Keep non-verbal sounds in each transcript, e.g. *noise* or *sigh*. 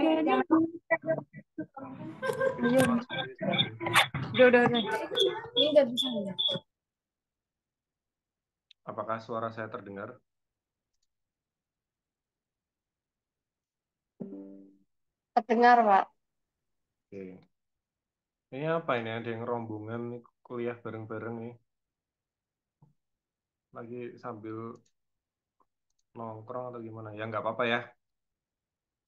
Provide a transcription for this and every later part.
Ini kan kan. iya. bisa Apakah suara saya terdengar? Terdengar, Pak. Oke. Ini apa ini? Ada yang rombongan kuliah bareng-bareng nih. Lagi sambil nongkrong atau gimana? Ya nggak apa-apa ya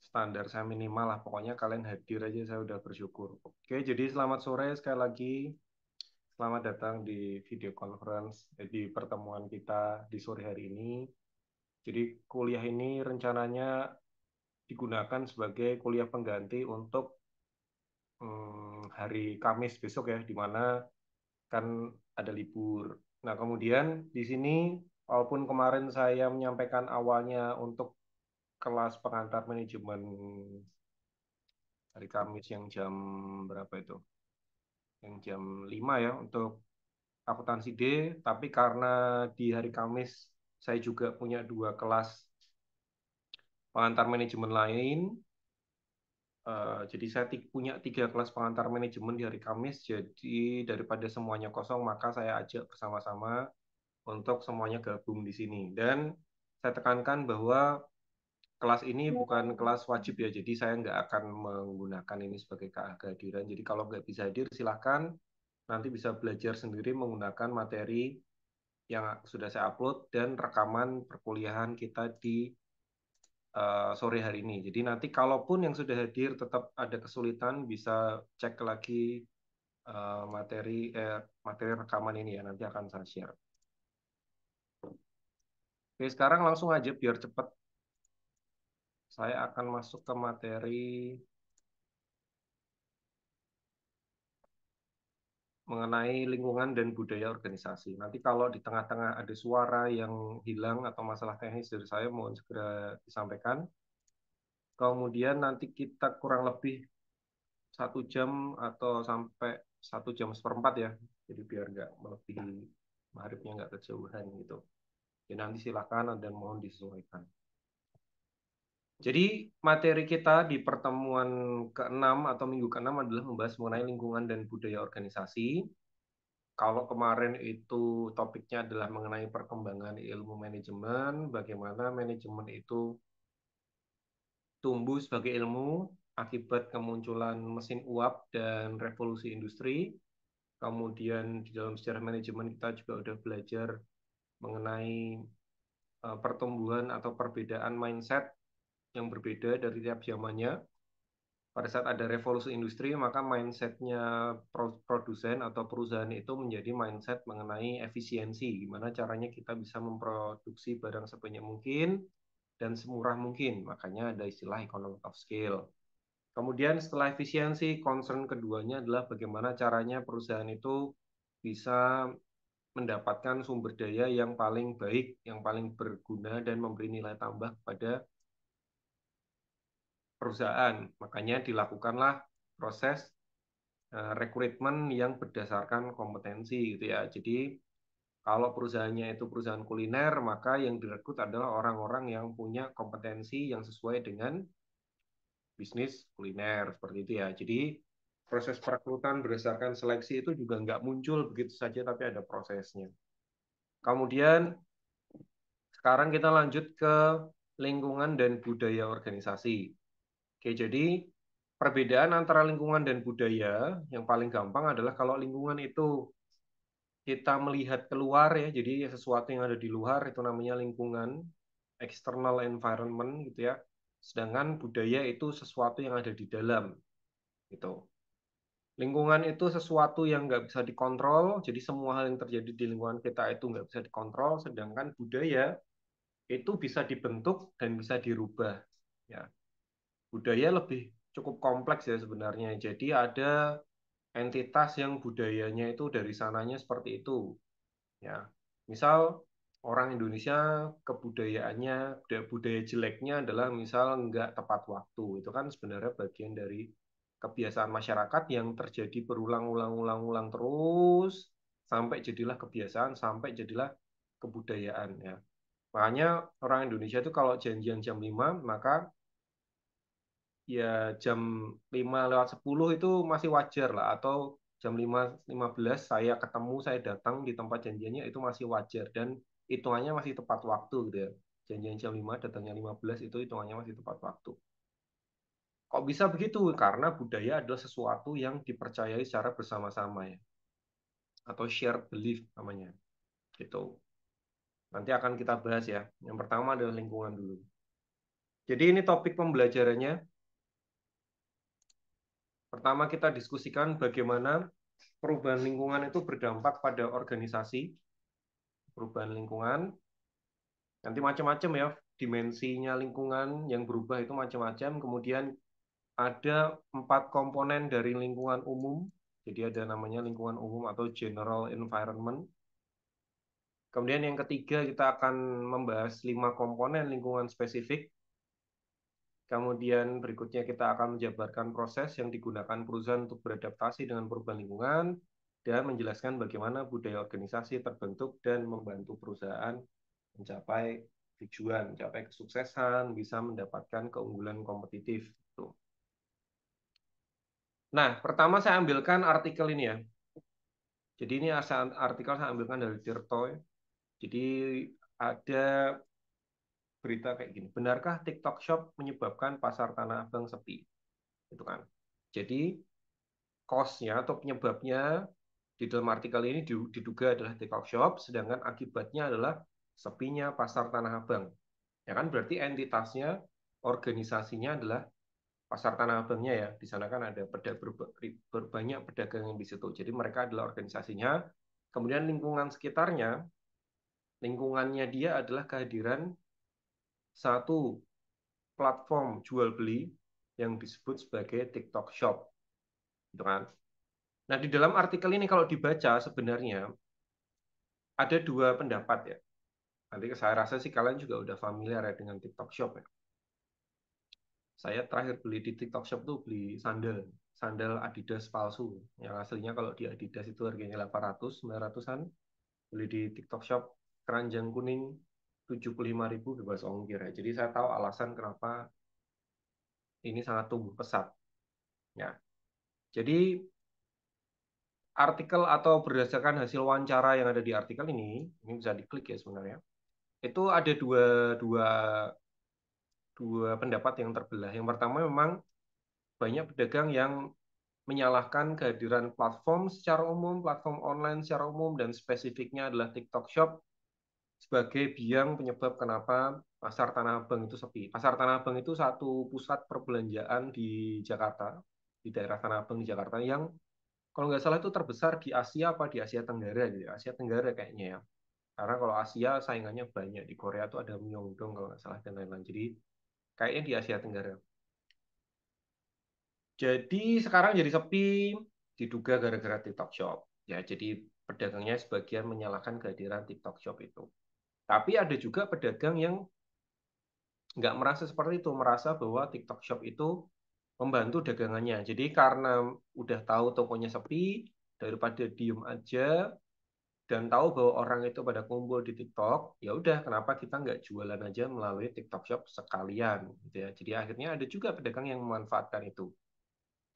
standar saya minimal lah. Pokoknya kalian hadir aja saya udah bersyukur. Oke, jadi selamat sore sekali lagi. Selamat datang di video conference, eh, di pertemuan kita di sore hari ini. Jadi kuliah ini rencananya digunakan sebagai kuliah pengganti untuk hmm, hari Kamis besok ya, di mana kan ada libur. Nah kemudian di sini, walaupun kemarin saya menyampaikan awalnya untuk kelas pengantar manajemen hari Kamis yang jam berapa itu? Yang jam 5 ya untuk akuntansi D, tapi karena di hari Kamis saya juga punya dua kelas pengantar manajemen lain. Uh, jadi saya punya tiga kelas pengantar manajemen di hari Kamis. Jadi daripada semuanya kosong, maka saya ajak bersama-sama untuk semuanya gabung di sini. Dan saya tekankan bahwa kelas ini iya. bukan kelas wajib ya, jadi saya nggak akan menggunakan ini sebagai kehadiran. Jadi kalau nggak bisa hadir, silahkan nanti bisa belajar sendiri menggunakan materi yang sudah saya upload dan rekaman perkuliahan kita di uh, sore hari ini. Jadi nanti kalaupun yang sudah hadir tetap ada kesulitan, bisa cek lagi uh, materi eh, materi rekaman ini ya, nanti akan saya share. Oke, sekarang langsung aja biar cepat saya akan masuk ke materi mengenai lingkungan dan budaya organisasi. Nanti kalau di tengah-tengah ada suara yang hilang atau masalah teknis dari saya mohon segera disampaikan. Kemudian nanti kita kurang lebih satu jam atau sampai satu jam seperempat ya. Jadi biar nggak melebihi maghribnya nggak kejauhan gitu. Jadi nanti silakan dan mohon disesuaikan. Jadi materi kita di pertemuan ke-6 atau minggu ke-6 adalah membahas mengenai lingkungan dan budaya organisasi. Kalau kemarin itu topiknya adalah mengenai perkembangan ilmu manajemen, bagaimana manajemen itu tumbuh sebagai ilmu akibat kemunculan mesin uap dan revolusi industri. Kemudian di dalam sejarah manajemen kita juga sudah belajar mengenai eh, pertumbuhan atau perbedaan mindset yang berbeda dari tiap zamannya. Pada saat ada revolusi industri, maka mindsetnya produsen atau perusahaan itu menjadi mindset mengenai efisiensi, gimana caranya kita bisa memproduksi barang sebanyak mungkin dan semurah mungkin. Makanya ada istilah economy of scale. Kemudian setelah efisiensi, concern keduanya adalah bagaimana caranya perusahaan itu bisa mendapatkan sumber daya yang paling baik, yang paling berguna dan memberi nilai tambah pada perusahaan. Makanya dilakukanlah proses eh, rekrutmen yang berdasarkan kompetensi gitu ya. Jadi kalau perusahaannya itu perusahaan kuliner, maka yang direkrut adalah orang-orang yang punya kompetensi yang sesuai dengan bisnis kuliner seperti itu ya. Jadi proses perekrutan berdasarkan seleksi itu juga nggak muncul begitu saja, tapi ada prosesnya. Kemudian sekarang kita lanjut ke lingkungan dan budaya organisasi. Oke, jadi perbedaan antara lingkungan dan budaya yang paling gampang adalah kalau lingkungan itu kita melihat keluar ya, jadi sesuatu yang ada di luar itu namanya lingkungan, external environment gitu ya. Sedangkan budaya itu sesuatu yang ada di dalam gitu. Lingkungan itu sesuatu yang nggak bisa dikontrol, jadi semua hal yang terjadi di lingkungan kita itu nggak bisa dikontrol, sedangkan budaya itu bisa dibentuk dan bisa dirubah. Ya budaya lebih cukup kompleks ya sebenarnya. Jadi ada entitas yang budayanya itu dari sananya seperti itu. Ya. Misal orang Indonesia kebudayaannya budaya jeleknya adalah misal nggak tepat waktu. Itu kan sebenarnya bagian dari kebiasaan masyarakat yang terjadi berulang-ulang-ulang-ulang terus sampai jadilah kebiasaan, sampai jadilah kebudayaan ya. Makanya orang Indonesia itu kalau janjian jam 5 maka ya jam 5 lewat 10 itu masih wajar lah atau jam 5 15 saya ketemu saya datang di tempat janjiannya itu masih wajar dan hitungannya masih tepat waktu gitu ya. Janjian jam 5 datangnya 15 itu hitungannya masih tepat waktu. Kok bisa begitu? Karena budaya adalah sesuatu yang dipercayai secara bersama-sama ya. Atau shared belief namanya. Gitu. Nanti akan kita bahas ya. Yang pertama adalah lingkungan dulu. Jadi ini topik pembelajarannya Pertama kita diskusikan bagaimana perubahan lingkungan itu berdampak pada organisasi, perubahan lingkungan. Nanti macam-macam ya, dimensinya lingkungan yang berubah itu macam-macam. Kemudian ada empat komponen dari lingkungan umum. Jadi ada namanya lingkungan umum atau general environment. Kemudian yang ketiga kita akan membahas lima komponen lingkungan spesifik Kemudian berikutnya kita akan menjabarkan proses yang digunakan perusahaan untuk beradaptasi dengan perubahan lingkungan dan menjelaskan bagaimana budaya organisasi terbentuk dan membantu perusahaan mencapai tujuan, mencapai kesuksesan, bisa mendapatkan keunggulan kompetitif. Gitu. Nah, pertama saya ambilkan artikel ini ya. Jadi ini artikel saya ambilkan dari Tirto. Jadi ada berita kayak gini. Benarkah TikTok Shop menyebabkan pasar Tanah Abang sepi? Itu kan. Jadi cause-nya atau penyebabnya di dalam artikel ini diduga adalah TikTok Shop, sedangkan akibatnya adalah sepinya pasar Tanah Abang. Ya kan berarti entitasnya, organisasinya adalah pasar Tanah Abangnya ya. Di sana kan ada berbagai berbanyak pedagang yang di situ. Jadi mereka adalah organisasinya. Kemudian lingkungan sekitarnya, lingkungannya dia adalah kehadiran satu platform jual beli yang disebut sebagai TikTok Shop. Gitu kan? Nah, di dalam artikel ini kalau dibaca sebenarnya ada dua pendapat ya. Nanti saya rasa sih kalian juga udah familiar ya dengan TikTok Shop ya. Saya terakhir beli di TikTok Shop tuh beli sandal, sandal Adidas palsu. Yang aslinya kalau di Adidas itu harganya 800, 900-an. Beli di TikTok Shop keranjang kuning 75.000 bebas ongkir ya. Jadi saya tahu alasan kenapa ini sangat tumbuh pesat. Ya. Jadi artikel atau berdasarkan hasil wawancara yang ada di artikel ini, ini bisa diklik ya sebenarnya. Itu ada dua dua dua pendapat yang terbelah. Yang pertama memang banyak pedagang yang menyalahkan kehadiran platform secara umum, platform online secara umum, dan spesifiknya adalah TikTok Shop sebagai biang penyebab kenapa pasar Tanah Abang itu sepi. Pasar Tanah Abang itu satu pusat perbelanjaan di Jakarta, di daerah Tanah Abang di Jakarta yang kalau nggak salah itu terbesar di Asia apa di Asia Tenggara gitu, ya. Asia Tenggara kayaknya ya. Karena kalau Asia saingannya banyak di Korea tuh ada Myeongdong kalau nggak salah dan lain-lain. Jadi kayaknya di Asia Tenggara. Jadi sekarang jadi sepi diduga gara-gara TikTok Shop. Ya, jadi pedagangnya sebagian menyalahkan kehadiran TikTok Shop itu. Tapi ada juga pedagang yang nggak merasa seperti itu, merasa bahwa TikTok Shop itu membantu dagangannya. Jadi karena udah tahu tokonya sepi, daripada diem aja, dan tahu bahwa orang itu pada kumpul di TikTok, ya udah kenapa kita nggak jualan aja melalui TikTok Shop sekalian, gitu ya. Jadi akhirnya ada juga pedagang yang memanfaatkan itu.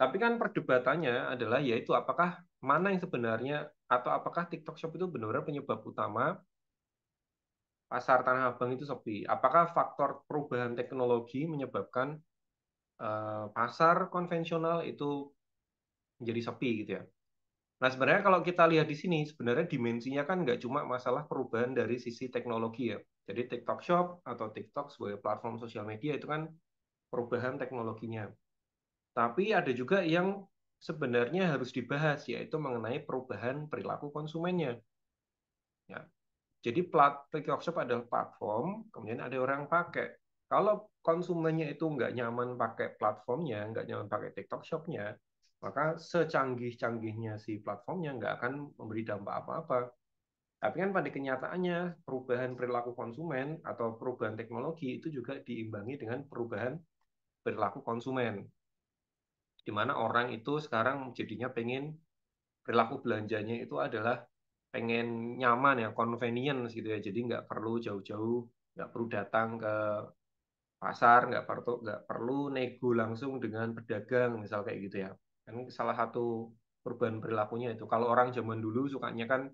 Tapi kan perdebatannya adalah yaitu apakah mana yang sebenarnya atau apakah TikTok Shop itu benar-benar penyebab utama pasar Tanah Abang itu sepi. Apakah faktor perubahan teknologi menyebabkan uh, pasar konvensional itu menjadi sepi gitu ya? Nah sebenarnya kalau kita lihat di sini sebenarnya dimensinya kan nggak cuma masalah perubahan dari sisi teknologi ya. Jadi TikTok Shop atau TikTok sebagai platform sosial media itu kan perubahan teknologinya. Tapi ada juga yang sebenarnya harus dibahas yaitu mengenai perubahan perilaku konsumennya. Ya. Jadi plat TikTok Shop adalah platform, kemudian ada orang pakai. Kalau konsumennya itu nggak nyaman pakai platformnya, nggak nyaman pakai TikTok Shopnya, maka secanggih-canggihnya si platformnya nggak akan memberi dampak apa-apa. Tapi kan pada kenyataannya perubahan perilaku konsumen atau perubahan teknologi itu juga diimbangi dengan perubahan perilaku konsumen. Di mana orang itu sekarang jadinya pengen perilaku belanjanya itu adalah pengen nyaman ya convenience gitu ya jadi nggak perlu jauh-jauh nggak perlu datang ke pasar nggak perlu nggak perlu nego langsung dengan pedagang misal kayak gitu ya kan salah satu perubahan perilakunya itu kalau orang zaman dulu sukanya kan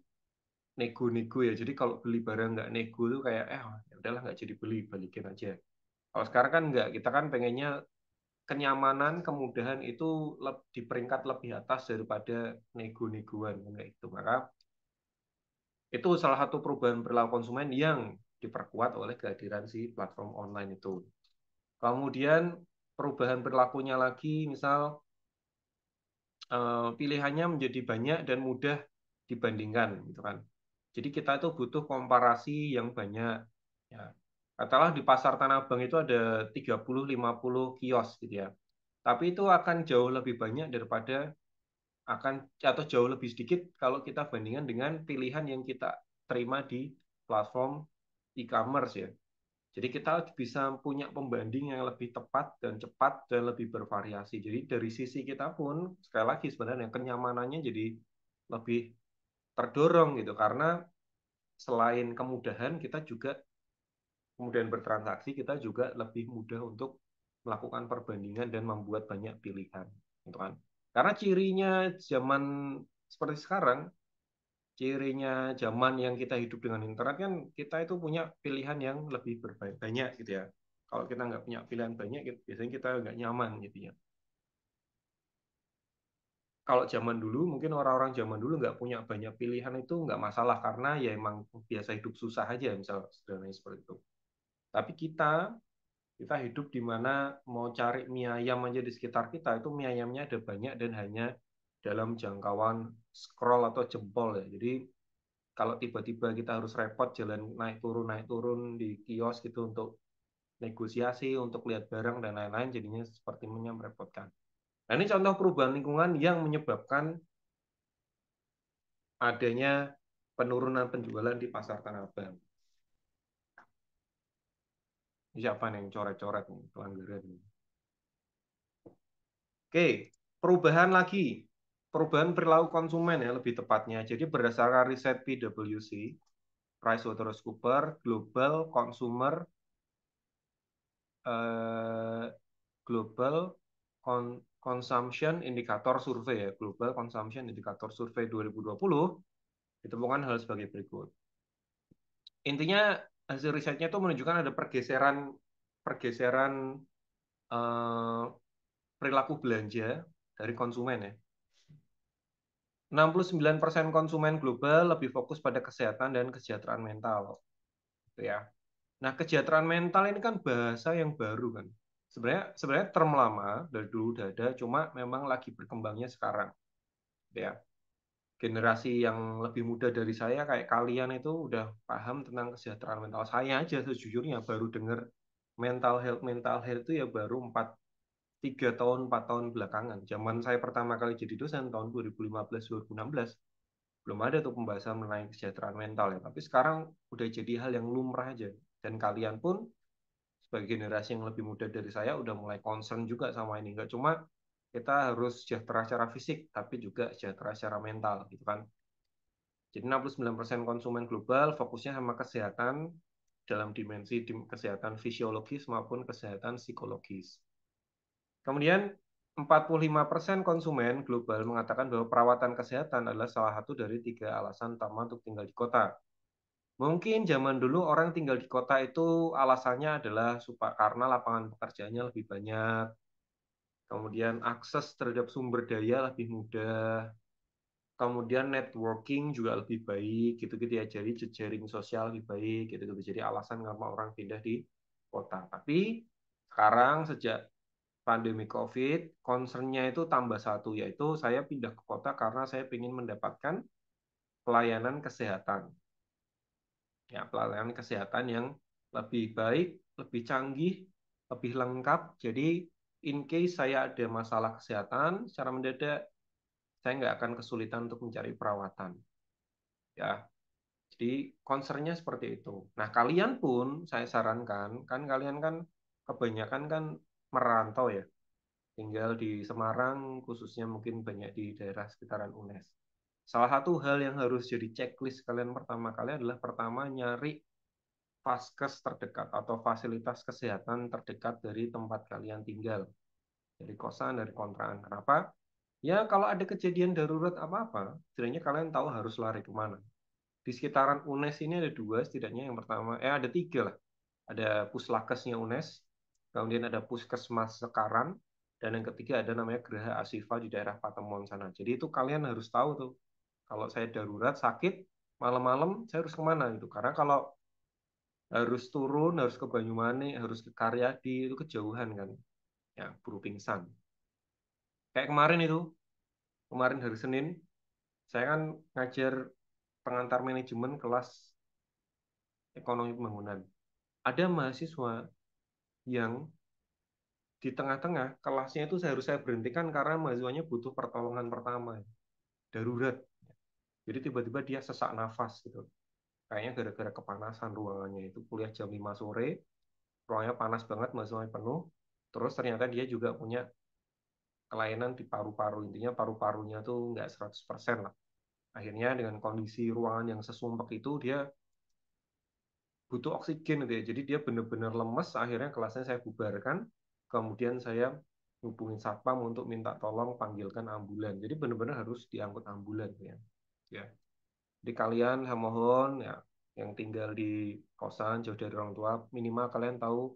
nego-nego ya jadi kalau beli barang nggak nego tuh kayak eh ya udahlah nggak jadi beli balikin aja kalau sekarang kan nggak kita kan pengennya kenyamanan kemudahan itu di peringkat lebih atas daripada nego-negoan kayak itu maka itu salah satu perubahan perilaku konsumen yang diperkuat oleh kehadiran si platform online itu. Kemudian perubahan perilakunya lagi, misal eh, pilihannya menjadi banyak dan mudah dibandingkan, gitu kan. Jadi kita itu butuh komparasi yang banyak. Ya. Katalah di pasar Tanah Abang itu ada 30-50 kios gitu ya. Tapi itu akan jauh lebih banyak daripada akan atau jauh lebih sedikit kalau kita bandingkan dengan pilihan yang kita terima di platform e-commerce ya. Jadi kita bisa punya pembanding yang lebih tepat dan cepat dan lebih bervariasi. Jadi dari sisi kita pun sekali lagi sebenarnya kenyamanannya jadi lebih terdorong gitu karena selain kemudahan kita juga kemudian bertransaksi kita juga lebih mudah untuk melakukan perbandingan dan membuat banyak pilihan gitu kan. Karena cirinya zaman seperti sekarang, cirinya zaman yang kita hidup dengan internet kan kita itu punya pilihan yang lebih berbanyak banyak gitu ya. Kalau kita nggak punya pilihan banyak, biasanya kita nggak nyaman gitu ya. Kalau zaman dulu, mungkin orang-orang zaman dulu nggak punya banyak pilihan itu nggak masalah karena ya emang biasa hidup susah aja, misalnya seperti itu. Tapi kita kita hidup di mana mau cari mie ayam aja di sekitar kita itu mie ayamnya ada banyak dan hanya dalam jangkauan scroll atau jempol ya. Jadi kalau tiba-tiba kita harus repot jalan naik turun naik turun di kios gitu untuk negosiasi, untuk lihat barang dan lain-lain jadinya seperti merepotkan. Nah, ini contoh perubahan lingkungan yang menyebabkan adanya penurunan penjualan di pasar Tanah Abang siapa nih yang coret-coret nih pelanggaran nih. Oke, perubahan lagi. Perubahan perilaku konsumen ya lebih tepatnya. Jadi berdasarkan riset PwC, PricewaterhouseCoopers, Global Consumer eh, Global Con Consumption Indicator Survey ya, Global Consumption Indicator Survey 2020 ditemukan hal sebagai berikut. Intinya hasil risetnya itu menunjukkan ada pergeseran pergeseran uh, perilaku belanja dari konsumen ya. 69% konsumen global lebih fokus pada kesehatan dan kesejahteraan mental. Gitu ya. Nah, kesejahteraan mental ini kan bahasa yang baru kan. Sebenarnya sebenarnya term lama dari dulu udah ada, cuma memang lagi berkembangnya sekarang. Gitu ya generasi yang lebih muda dari saya kayak kalian itu udah paham tentang kesejahteraan mental saya aja sejujurnya baru denger mental health mental health itu ya baru 4 3 tahun 4 tahun belakangan zaman saya pertama kali jadi dosen tahun 2015 2016 belum ada tuh pembahasan mengenai kesejahteraan mental ya tapi sekarang udah jadi hal yang lumrah aja dan kalian pun sebagai generasi yang lebih muda dari saya udah mulai concern juga sama ini enggak cuma kita harus sejahtera secara fisik, tapi juga sejahtera secara mental, gitu kan. Jadi 69% konsumen global fokusnya sama kesehatan dalam dimensi kesehatan fisiologis maupun kesehatan psikologis. Kemudian 45% konsumen global mengatakan bahwa perawatan kesehatan adalah salah satu dari tiga alasan utama untuk tinggal di kota. Mungkin zaman dulu orang tinggal di kota itu alasannya adalah supaya karena lapangan pekerjaannya lebih banyak, kemudian akses terhadap sumber daya lebih mudah, kemudian networking juga lebih baik, gitu-gitu ya, jadi jejaring sosial lebih baik, gitu-gitu. Jadi alasan kenapa orang pindah di kota. Tapi sekarang sejak pandemi COVID, concernnya itu tambah satu, yaitu saya pindah ke kota karena saya ingin mendapatkan pelayanan kesehatan. Ya, pelayanan kesehatan yang lebih baik, lebih canggih, lebih lengkap. Jadi in case saya ada masalah kesehatan secara mendadak, saya nggak akan kesulitan untuk mencari perawatan. Ya, jadi concernnya seperti itu. Nah kalian pun saya sarankan, kan kalian kan kebanyakan kan merantau ya, tinggal di Semarang khususnya mungkin banyak di daerah sekitaran UNES. Salah satu hal yang harus jadi checklist kalian pertama kali adalah pertama nyari vaskes terdekat atau fasilitas kesehatan terdekat dari tempat kalian tinggal. Dari kosan, dari kontrakan. Kenapa? Nah, ya kalau ada kejadian darurat apa-apa, setidaknya kalian tahu harus lari kemana. Di sekitaran UNES ini ada dua, setidaknya yang pertama, eh ada tiga lah. Ada puslakesnya UNES, kemudian ada puskesmas sekarang, dan yang ketiga ada namanya Geraha Asifa di daerah Patemon sana. Jadi itu kalian harus tahu tuh, kalau saya darurat sakit malam-malam saya harus kemana gitu. Karena kalau harus turun, harus ke Banyumane, harus ke Karyadi, itu kejauhan kan. Ya, buru pingsan. Kayak kemarin itu, kemarin hari Senin, saya kan ngajar pengantar manajemen kelas ekonomi pembangunan. Ada mahasiswa yang di tengah-tengah kelasnya itu saya harus saya berhentikan karena mahasiswanya butuh pertolongan pertama, darurat. Jadi tiba-tiba dia sesak nafas gitu kayaknya gara-gara kepanasan ruangannya itu kuliah jam 5 sore ruangnya panas banget mahasiswa penuh terus ternyata dia juga punya kelainan di paru-paru intinya paru-parunya tuh nggak 100% lah akhirnya dengan kondisi ruangan yang sesumpek itu dia butuh oksigen gitu ya jadi dia benar-benar lemes akhirnya kelasnya saya bubarkan kemudian saya hubungin satpam untuk minta tolong panggilkan ambulan jadi benar-benar harus diangkut ambulan gitu ya ya jadi kalian mohon ya yang tinggal di kosan jauh dari orang tua minimal kalian tahu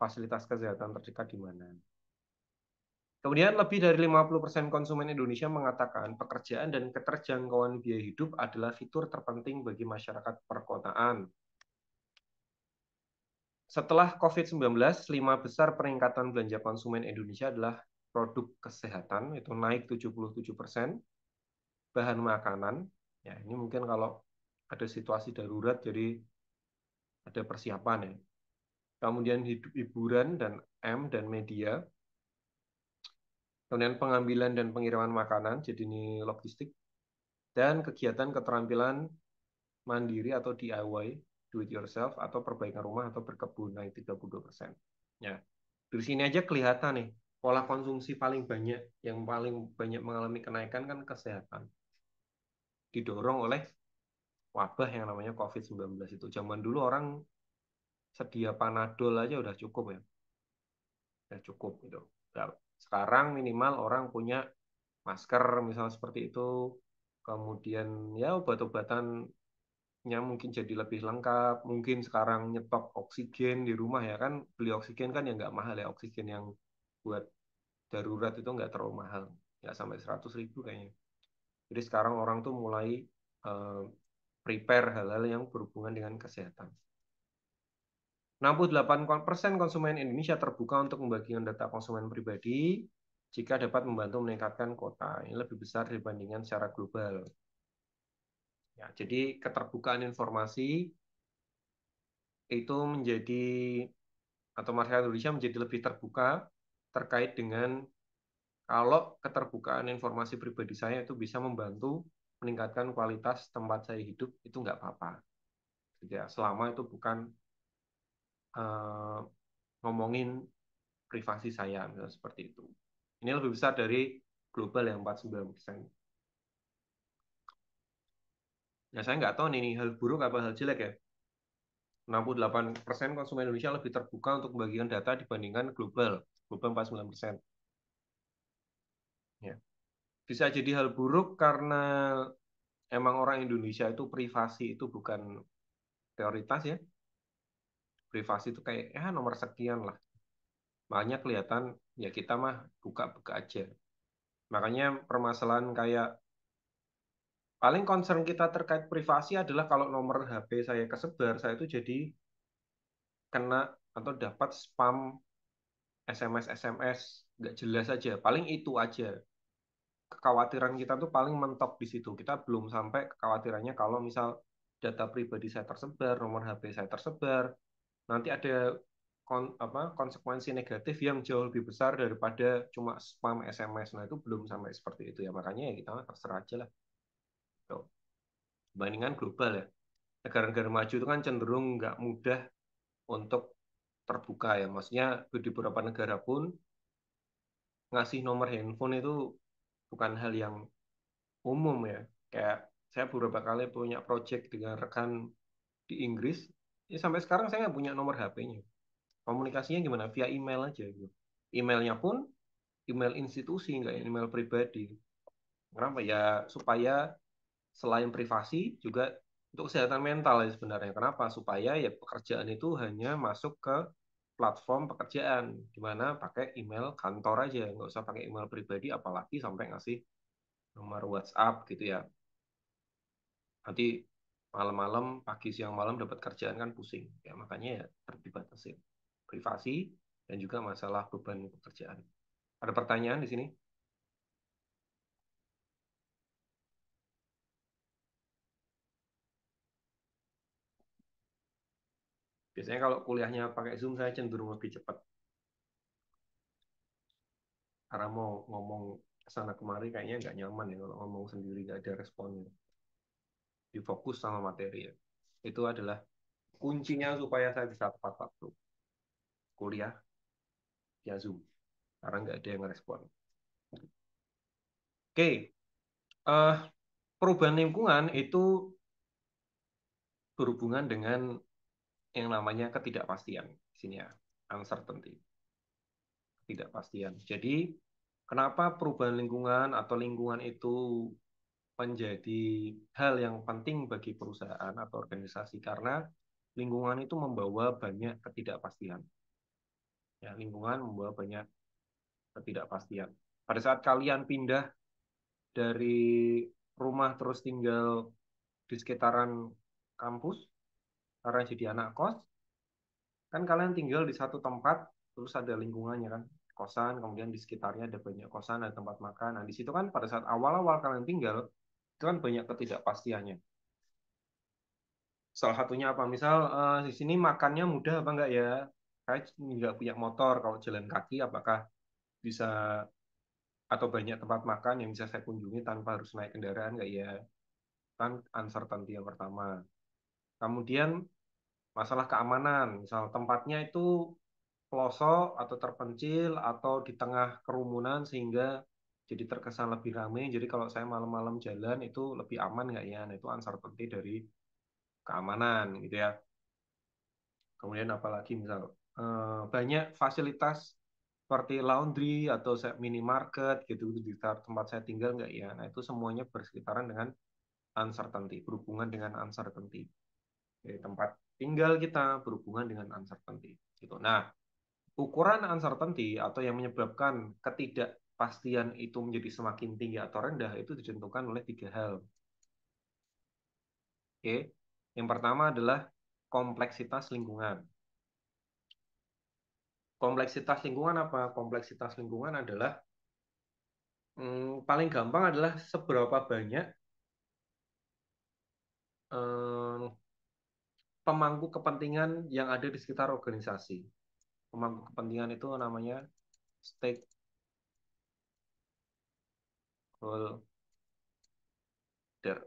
fasilitas kesehatan terdekat di mana. Kemudian lebih dari 50% konsumen Indonesia mengatakan pekerjaan dan keterjangkauan biaya hidup adalah fitur terpenting bagi masyarakat perkotaan. Setelah COVID-19, lima besar peningkatan belanja konsumen Indonesia adalah produk kesehatan, itu naik 77%, bahan makanan, ya ini mungkin kalau ada situasi darurat jadi ada persiapan ya kemudian hidup hiburan dan M dan media kemudian pengambilan dan pengiriman makanan jadi ini logistik dan kegiatan keterampilan mandiri atau DIY do it yourself atau perbaikan rumah atau berkebun naik 32%. Ya. Dari sini aja kelihatan nih pola konsumsi paling banyak yang paling banyak mengalami kenaikan kan kesehatan didorong oleh wabah yang namanya COVID-19 itu. Zaman dulu orang sedia panadol aja udah cukup ya. Udah cukup gitu. Nah, sekarang minimal orang punya masker misalnya seperti itu. Kemudian ya obat-obatannya mungkin jadi lebih lengkap. Mungkin sekarang nyetok oksigen di rumah ya kan. Beli oksigen kan ya nggak mahal ya. Oksigen yang buat darurat itu nggak terlalu mahal. Nggak ya sampai 100 ribu kayaknya. Jadi sekarang orang tuh mulai eh, prepare hal-hal yang berhubungan dengan kesehatan. 68% konsumen Indonesia terbuka untuk membagikan data konsumen pribadi jika dapat membantu meningkatkan kota. Ini lebih besar dibandingkan secara global. Ya, jadi keterbukaan informasi itu menjadi atau masyarakat Indonesia menjadi lebih terbuka terkait dengan kalau keterbukaan informasi pribadi saya itu bisa membantu meningkatkan kualitas tempat saya hidup itu nggak apa-apa gitu ya selama itu bukan uh, ngomongin privasi saya misalnya seperti itu ini lebih besar dari global yang 49 persen Ya, saya nggak tahu nih, ini hal buruk apa hal jelek ya 68 persen konsumen Indonesia lebih terbuka untuk membagikan data dibandingkan global global 49 persen bisa jadi hal buruk karena emang orang Indonesia itu privasi itu bukan prioritas ya. Privasi itu kayak ya nomor sekian lah. Makanya kelihatan ya kita mah buka-buka aja. Makanya permasalahan kayak paling concern kita terkait privasi adalah kalau nomor HP saya kesebar, saya itu jadi kena atau dapat spam SMS SMS nggak jelas aja. Paling itu aja kekhawatiran kita tuh paling mentok di situ. Kita belum sampai kekhawatirannya kalau misal data pribadi saya tersebar, nomor HP saya tersebar, nanti ada kon, apa, konsekuensi negatif yang jauh lebih besar daripada cuma spam SMS. Nah itu belum sampai seperti itu ya. Makanya ya kita terserah aja lah. Tuh. Bandingan global ya. Negara-negara maju itu kan cenderung nggak mudah untuk terbuka ya. Maksudnya di beberapa negara pun ngasih nomor handphone itu bukan hal yang umum ya kayak saya beberapa kali punya project dengan rekan di Inggris ya sampai sekarang saya nggak punya nomor HP-nya komunikasinya gimana via email aja gitu emailnya pun email institusi nggak email pribadi kenapa ya supaya selain privasi juga untuk kesehatan mental ya sebenarnya kenapa supaya ya pekerjaan itu hanya masuk ke platform pekerjaan di mana pakai email kantor aja nggak usah pakai email pribadi apalagi sampai ngasih nomor WhatsApp gitu ya nanti malam-malam pagi siang malam dapat kerjaan kan pusing ya makanya ya terbatasin privasi dan juga masalah beban pekerjaan ada pertanyaan di sini Biasanya kalau kuliahnya pakai Zoom saya cenderung lebih cepat. Karena mau ngomong sana kemari kayaknya nggak nyaman ya kalau ngomong sendiri nggak ada responnya. Difokus sama materi ya. Itu adalah kuncinya supaya saya bisa tepat waktu. Kuliah ya Zoom. Karena nggak ada yang ngerespon. Oke. Okay. Uh, eh, perubahan lingkungan itu berhubungan dengan yang namanya ketidakpastian. Di sini ya, uncertainty. Ketidakpastian. Jadi, kenapa perubahan lingkungan atau lingkungan itu menjadi hal yang penting bagi perusahaan atau organisasi karena lingkungan itu membawa banyak ketidakpastian. Ya, lingkungan membawa banyak ketidakpastian. Pada saat kalian pindah dari rumah terus tinggal di sekitaran kampus, karena jadi anak kos kan kalian tinggal di satu tempat terus ada lingkungannya kan kosan kemudian di sekitarnya ada banyak kosan ada tempat makan nah di situ kan pada saat awal-awal kalian tinggal itu kan banyak ketidakpastiannya salah satunya apa misal uh, di sini makannya mudah apa enggak ya saya nggak punya motor kalau jalan kaki apakah bisa atau banyak tempat makan yang bisa saya kunjungi tanpa harus naik kendaraan enggak ya kan uncertainty yang pertama kemudian masalah keamanan, misal tempatnya itu pelosok atau terpencil atau di tengah kerumunan sehingga jadi terkesan lebih ramai. Jadi kalau saya malam-malam jalan itu lebih aman nggak ya? Nah, itu penting dari keamanan gitu ya. Kemudian apalagi misal eh, banyak fasilitas seperti laundry atau minimarket gitu di tempat saya tinggal nggak ya? Nah itu semuanya bersekitaran dengan uncertainty, berhubungan dengan uncertainty. Jadi tempat Tinggal kita berhubungan dengan uncertainty. Gitu. Nah, ukuran uncertainty atau yang menyebabkan ketidakpastian itu menjadi semakin tinggi atau rendah itu ditentukan oleh tiga hal. Oke, yang pertama adalah kompleksitas lingkungan. Kompleksitas lingkungan apa? Kompleksitas lingkungan adalah hmm, paling gampang adalah seberapa banyak eh, pemangku kepentingan yang ada di sekitar organisasi. Pemangku kepentingan itu namanya stakeholder.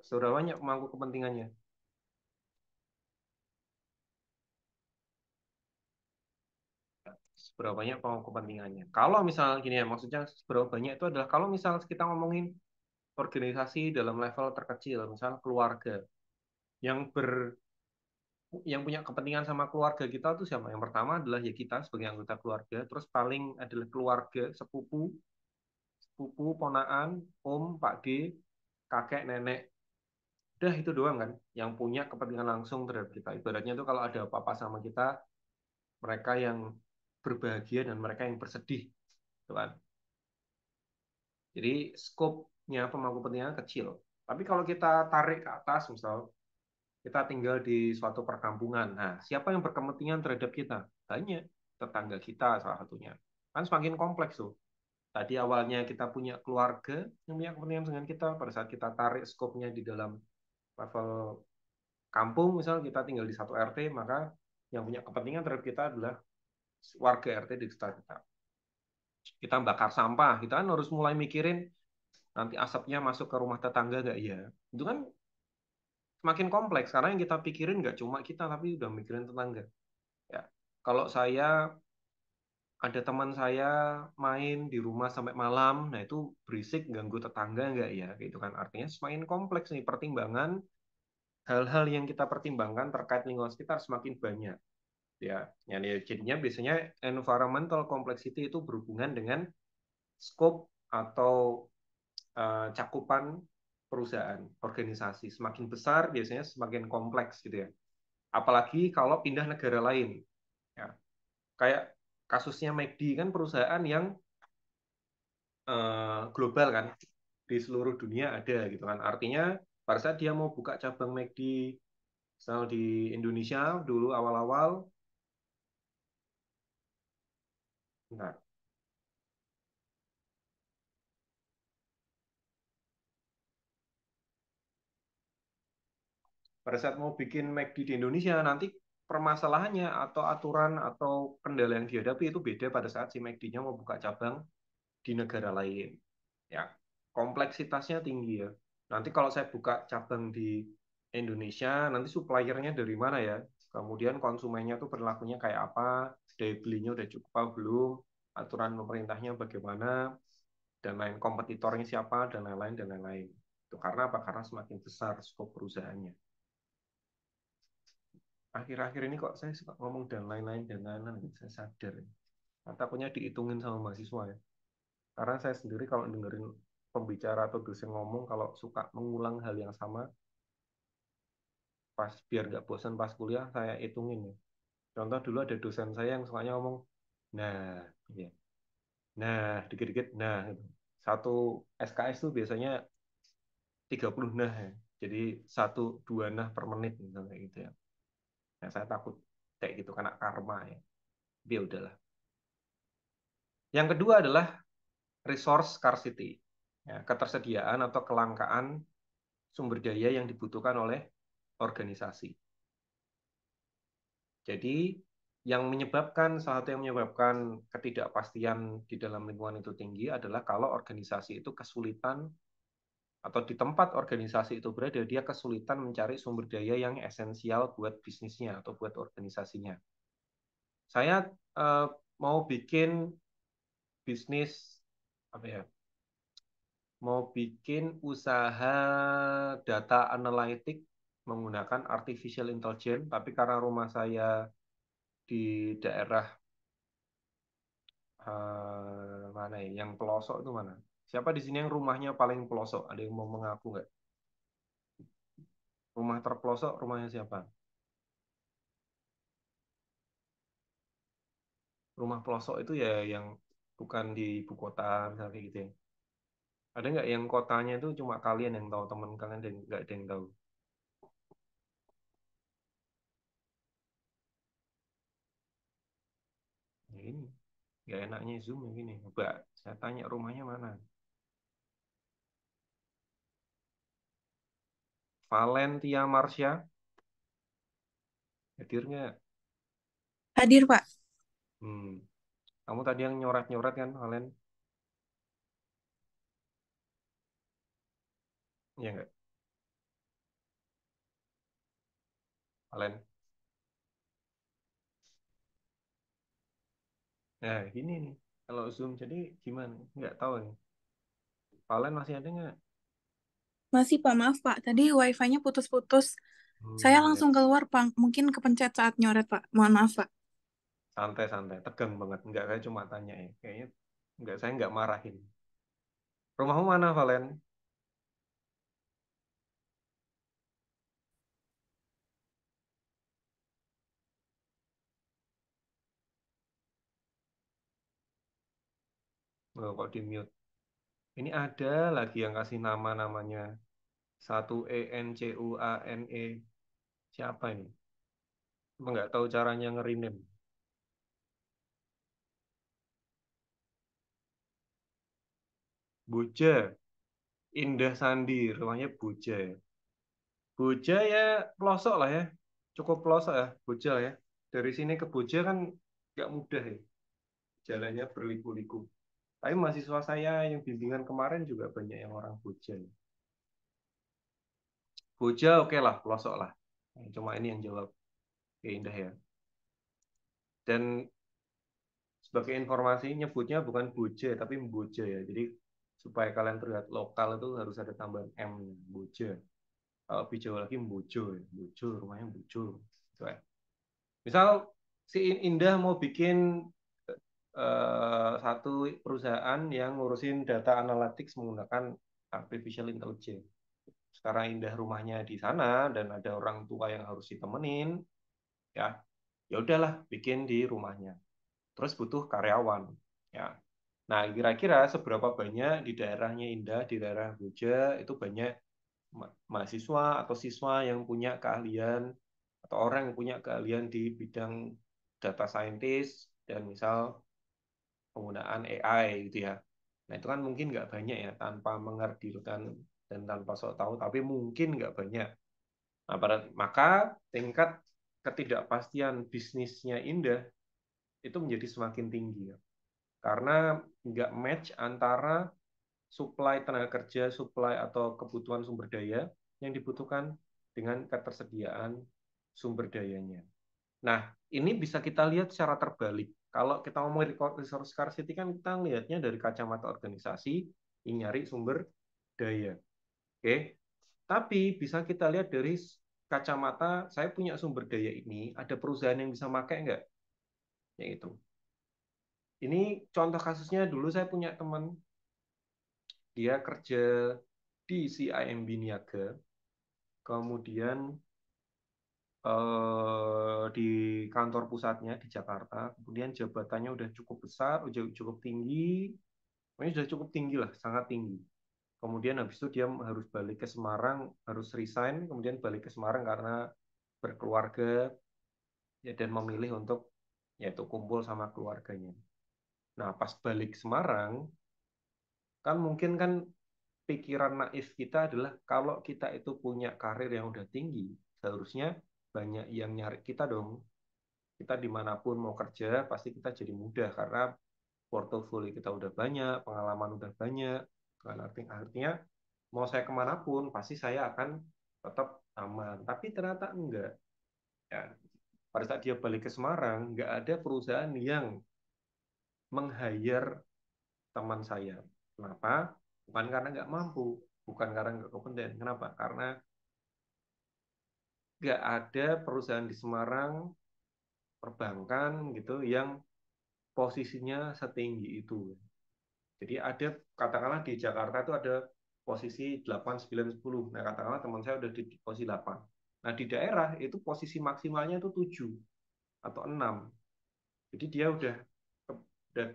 Sudah banyak pemangku kepentingannya. seberapa banyak pemangku kepentingannya. Kalau misalnya gini ya, maksudnya seberapa banyak itu adalah kalau misalnya kita ngomongin organisasi dalam level terkecil, misalnya keluarga yang ber yang punya kepentingan sama keluarga kita tuh sama yang pertama adalah ya kita sebagai anggota keluarga terus paling adalah keluarga sepupu sepupu ponaan om pak d kakek nenek udah itu doang kan yang punya kepentingan langsung terhadap kita ibaratnya itu kalau ada apa-apa sama kita mereka yang berbahagia dan mereka yang bersedih gitu kan jadi skopnya pemangku kepentingan kecil tapi kalau kita tarik ke atas misal kita tinggal di suatu perkampungan. Nah, siapa yang berkepentingan terhadap kita? Banyak. Tetangga kita salah satunya. Kan semakin kompleks tuh. Tadi awalnya kita punya keluarga yang punya kepentingan dengan kita. Pada saat kita tarik skopnya di dalam level kampung, misal kita tinggal di satu RT, maka yang punya kepentingan terhadap kita adalah warga RT di sekitar kita. Kita bakar sampah, kita kan harus mulai mikirin nanti asapnya masuk ke rumah tetangga nggak ya? Itu kan semakin kompleks karena yang kita pikirin nggak cuma kita tapi udah mikirin tetangga ya kalau saya ada teman saya main di rumah sampai malam nah itu berisik ganggu tetangga nggak ya gitu kan artinya semakin kompleks nih pertimbangan hal-hal yang kita pertimbangkan terkait lingkungan sekitar semakin banyak ya yani ya jadinya biasanya environmental complexity itu berhubungan dengan scope atau eh, cakupan perusahaan, organisasi. Semakin besar biasanya semakin kompleks gitu ya. Apalagi kalau pindah negara lain. Ya. Kayak kasusnya McD kan perusahaan yang uh, global kan. Di seluruh dunia ada gitu kan. Artinya pada saat dia mau buka cabang McD misalnya di Indonesia dulu awal-awal Nah, pada saat mau bikin McD di Indonesia nanti permasalahannya atau aturan atau kendala yang dihadapi itu beda pada saat si McD-nya mau buka cabang di negara lain. Ya, kompleksitasnya tinggi ya. Nanti kalau saya buka cabang di Indonesia, nanti suppliernya dari mana ya? Kemudian konsumennya tuh perilakunya kayak apa? Daya belinya udah cukup apa belum? Aturan pemerintahnya bagaimana? Dan lain kompetitornya siapa dan lain-lain dan lain-lain. Itu karena apa? Karena semakin besar skop perusahaannya akhir-akhir ini kok saya suka ngomong dan lain-lain dan lain-lain gitu. saya sadar ya. Nah, takutnya dihitungin sama mahasiswa ya karena saya sendiri kalau dengerin pembicara atau dosen ngomong kalau suka mengulang hal yang sama pas biar nggak bosan pas kuliah saya hitungin ya contoh dulu ada dosen saya yang sukanya ngomong nah ya nah dikit-dikit nah gitu. satu SKS tuh biasanya 30 nah ya. jadi satu dua nah per menit misalnya gitu ya Nah, saya takut kayak gitu karena karma ya. Tapi ya udahlah. Yang kedua adalah resource scarcity, ya, ketersediaan atau kelangkaan sumber daya yang dibutuhkan oleh organisasi. Jadi yang menyebabkan salah satu yang menyebabkan ketidakpastian di dalam lingkungan itu tinggi adalah kalau organisasi itu kesulitan atau di tempat organisasi itu berada, dia kesulitan mencari sumber daya yang esensial buat bisnisnya atau buat organisasinya. Saya eh, mau bikin bisnis apa ya? Mau bikin usaha data analitik menggunakan artificial intelligence, tapi karena rumah saya di daerah eh, mana ya? Yang pelosok itu mana? Siapa di sini yang rumahnya paling pelosok? Ada yang mau mengaku nggak? Rumah terpelosok, rumahnya siapa? Rumah pelosok itu ya yang bukan di ibu kota, misalnya kayak gitu ya. Ada nggak yang kotanya itu cuma kalian yang tahu, teman kalian dan nggak ada yang tahu? Ya ini, nggak enaknya Zoom ya gini. Coba saya tanya rumahnya mana? Valentia Marsha? Hadir nggak? Hadir, Pak. Hmm. Kamu tadi yang nyoret-nyoret kan, Valen? Iya nggak? Valen? Nah, gini nih. Kalau Zoom jadi gimana? Nggak tahu nih. Valen masih ada nggak? Masih Pak, maaf Pak. Tadi wifi-nya putus-putus. Hmm, Saya iya, iya. langsung keluar Pak. Mungkin kepencet saat nyoret Pak. Mohon maaf Pak. Santai-santai, tegang banget. Enggak, saya cuma tanya ya. Kayaknya enggak, saya enggak marahin. Rumahmu mana, Valen? Oh, kok di mute? Ini ada lagi yang kasih nama namanya. satu E N C U A N E Siapa ini? Nggak tahu caranya ngerinem. Buja. Indah Sandi, rumahnya Buja ya. Buja ya pelosok lah ya. Cukup pelosok ya, Buja ya. Dari sini ke Buja kan nggak mudah ya. Jalannya berliku-liku. Tapi mahasiswa saya yang bimbingan kemarin juga banyak yang orang Boja. Boja oke okay lah, pelosok lah. Cuma ini yang jawab. Oke, indah ya. Dan sebagai informasi nyebutnya bukan Boja tapi Boja ya. Jadi supaya kalian terlihat lokal itu harus ada tambahan M Boja. Kalau lebih jauh lagi Bojo ya. Bojo rumahnya Bojo. Misal si Indah mau bikin Eh, satu perusahaan yang ngurusin data analytics menggunakan artificial intelligence. Sekarang indah rumahnya di sana dan ada orang tua yang harus ditemenin, ya, ya udahlah bikin di rumahnya. Terus butuh karyawan, ya. Nah, kira-kira seberapa banyak di daerahnya Indah, di daerah Boja itu banyak mahasiswa atau siswa yang punya keahlian atau orang yang punya keahlian di bidang data scientist dan misal penggunaan AI gitu ya. Nah itu kan mungkin nggak banyak ya tanpa kan dan tanpa sok tahu, tapi mungkin nggak banyak. Nah, maka tingkat ketidakpastian bisnisnya Indah itu menjadi semakin tinggi ya. Karena nggak match antara supply tenaga kerja, supply atau kebutuhan sumber daya yang dibutuhkan dengan ketersediaan sumber dayanya. Nah, ini bisa kita lihat secara terbalik kalau kita ngomong resource scarcity kan kita lihatnya dari kacamata organisasi, ingin nyari sumber daya. Oke. Okay? Tapi bisa kita lihat dari kacamata saya punya sumber daya ini, ada perusahaan yang bisa pakai enggak? Ya itu. Ini contoh kasusnya dulu saya punya teman dia kerja di CIMB Niaga, kemudian Eh, di kantor pusatnya di Jakarta, kemudian jabatannya udah cukup besar, udah cukup tinggi, ini sudah cukup tinggi lah, sangat tinggi. Kemudian habis itu dia harus balik ke Semarang, harus resign, kemudian balik ke Semarang karena berkeluarga ya, dan memilih untuk yaitu kumpul sama keluarganya. Nah, pas balik Semarang, kan mungkin kan pikiran naif kita adalah kalau kita itu punya karir yang udah tinggi, seharusnya banyak yang nyari kita dong. Kita dimanapun mau kerja, pasti kita jadi mudah karena portofolio kita udah banyak, pengalaman udah banyak. Kan artinya, artinya mau saya kemanapun, pasti saya akan tetap aman. Tapi ternyata enggak. Ya, pada saat dia balik ke Semarang, enggak ada perusahaan yang meng teman saya. Kenapa? Bukan karena enggak mampu, bukan karena enggak kompeten. Kenapa? Karena nggak ada perusahaan di Semarang perbankan gitu yang posisinya setinggi itu. Jadi ada katakanlah di Jakarta itu ada posisi 8 9 10. Nah, katakanlah teman saya udah di posisi 8. Nah, di daerah itu posisi maksimalnya itu 7 atau 6. Jadi dia udah udah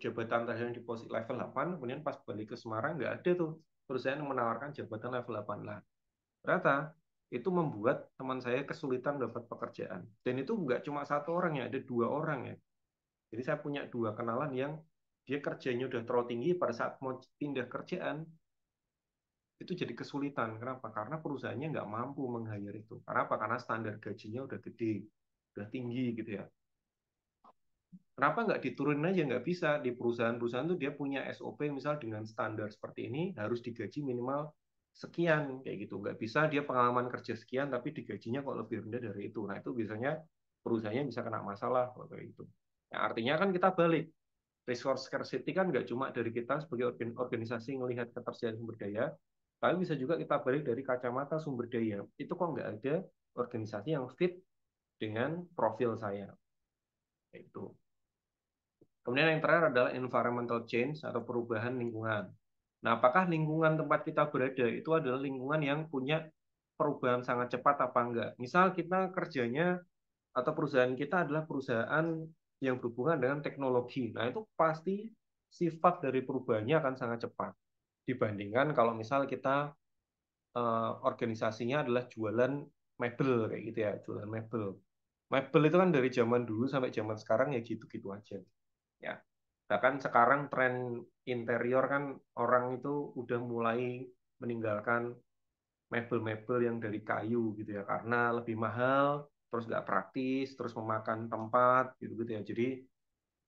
jabatan terakhir di posisi level 8, kemudian pas balik ke Semarang nggak ada tuh perusahaan yang menawarkan jabatan level 8 lah. Ternyata itu membuat teman saya kesulitan dapat pekerjaan. Dan itu nggak cuma satu orang ya, ada dua orang ya. Jadi saya punya dua kenalan yang dia kerjanya udah terlalu tinggi pada saat mau pindah kerjaan itu jadi kesulitan. Kenapa? Karena perusahaannya nggak mampu menghayar itu. Karena apa? Karena standar gajinya udah gede, udah tinggi gitu ya. Kenapa nggak diturunin aja nggak bisa di perusahaan-perusahaan itu dia punya SOP misal dengan standar seperti ini harus digaji minimal sekian kayak gitu nggak bisa dia pengalaman kerja sekian tapi digajinya kok lebih rendah dari itu nah itu biasanya perusahaannya bisa kena masalah waktu itu nah, artinya kan kita balik resource scarcity kan nggak cuma dari kita sebagai organisasi melihat ketersediaan sumber daya tapi bisa juga kita balik dari kacamata sumber daya itu kok nggak ada organisasi yang fit dengan profil saya itu kemudian yang terakhir adalah environmental change atau perubahan lingkungan Nah, apakah lingkungan tempat kita berada itu adalah lingkungan yang punya perubahan sangat cepat apa enggak? Misal kita kerjanya atau perusahaan kita adalah perusahaan yang berhubungan dengan teknologi. Nah, itu pasti sifat dari perubahannya akan sangat cepat dibandingkan kalau misal kita eh, organisasinya adalah jualan mebel kayak gitu ya, jualan mebel. Mebel itu kan dari zaman dulu sampai zaman sekarang ya gitu-gitu aja. Ya bahkan sekarang tren interior kan orang itu udah mulai meninggalkan mebel-mebel yang dari kayu gitu ya karena lebih mahal terus nggak praktis terus memakan tempat gitu gitu ya jadi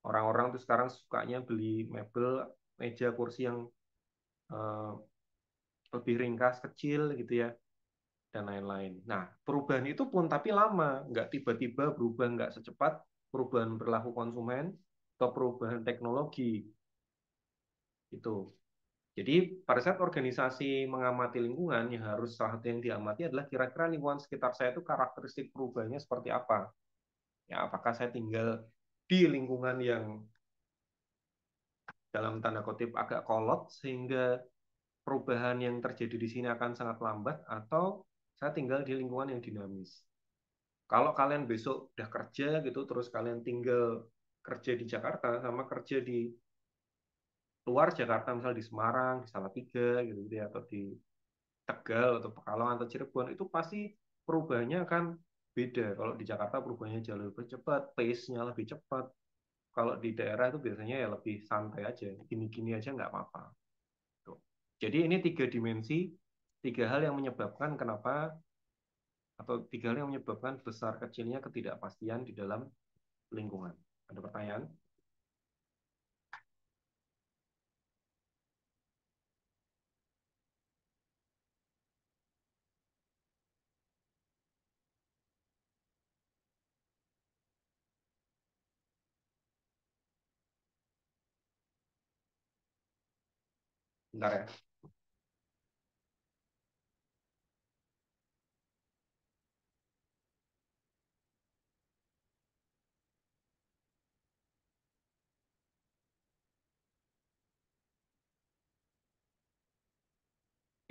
orang-orang tuh sekarang sukanya beli mebel meja kursi yang uh, lebih ringkas kecil gitu ya dan lain-lain. Nah, perubahan itu pun tapi lama, nggak tiba-tiba berubah, nggak secepat perubahan berlaku konsumen, atau perubahan teknologi. Itu. Jadi pada saat organisasi mengamati lingkungan, yang harus salah satu yang diamati adalah kira-kira lingkungan sekitar saya itu karakteristik perubahannya seperti apa. Ya, apakah saya tinggal di lingkungan yang dalam tanda kutip agak kolot sehingga perubahan yang terjadi di sini akan sangat lambat atau saya tinggal di lingkungan yang dinamis. Kalau kalian besok udah kerja gitu terus kalian tinggal kerja di Jakarta sama kerja di luar Jakarta misal di Semarang, di Salatiga gitu, gitu ya, atau di Tegal atau Pekalongan atau Cirebon itu pasti perubahannya akan beda. Kalau di Jakarta perubahannya jauh lebih cepat, pace-nya lebih cepat. Kalau di daerah itu biasanya ya lebih santai aja, gini-gini aja nggak apa-apa. Jadi ini tiga dimensi, tiga hal yang menyebabkan kenapa atau tiga hal yang menyebabkan besar kecilnya ketidakpastian di dalam lingkungan. Ada pertanyaan? Bentar ya.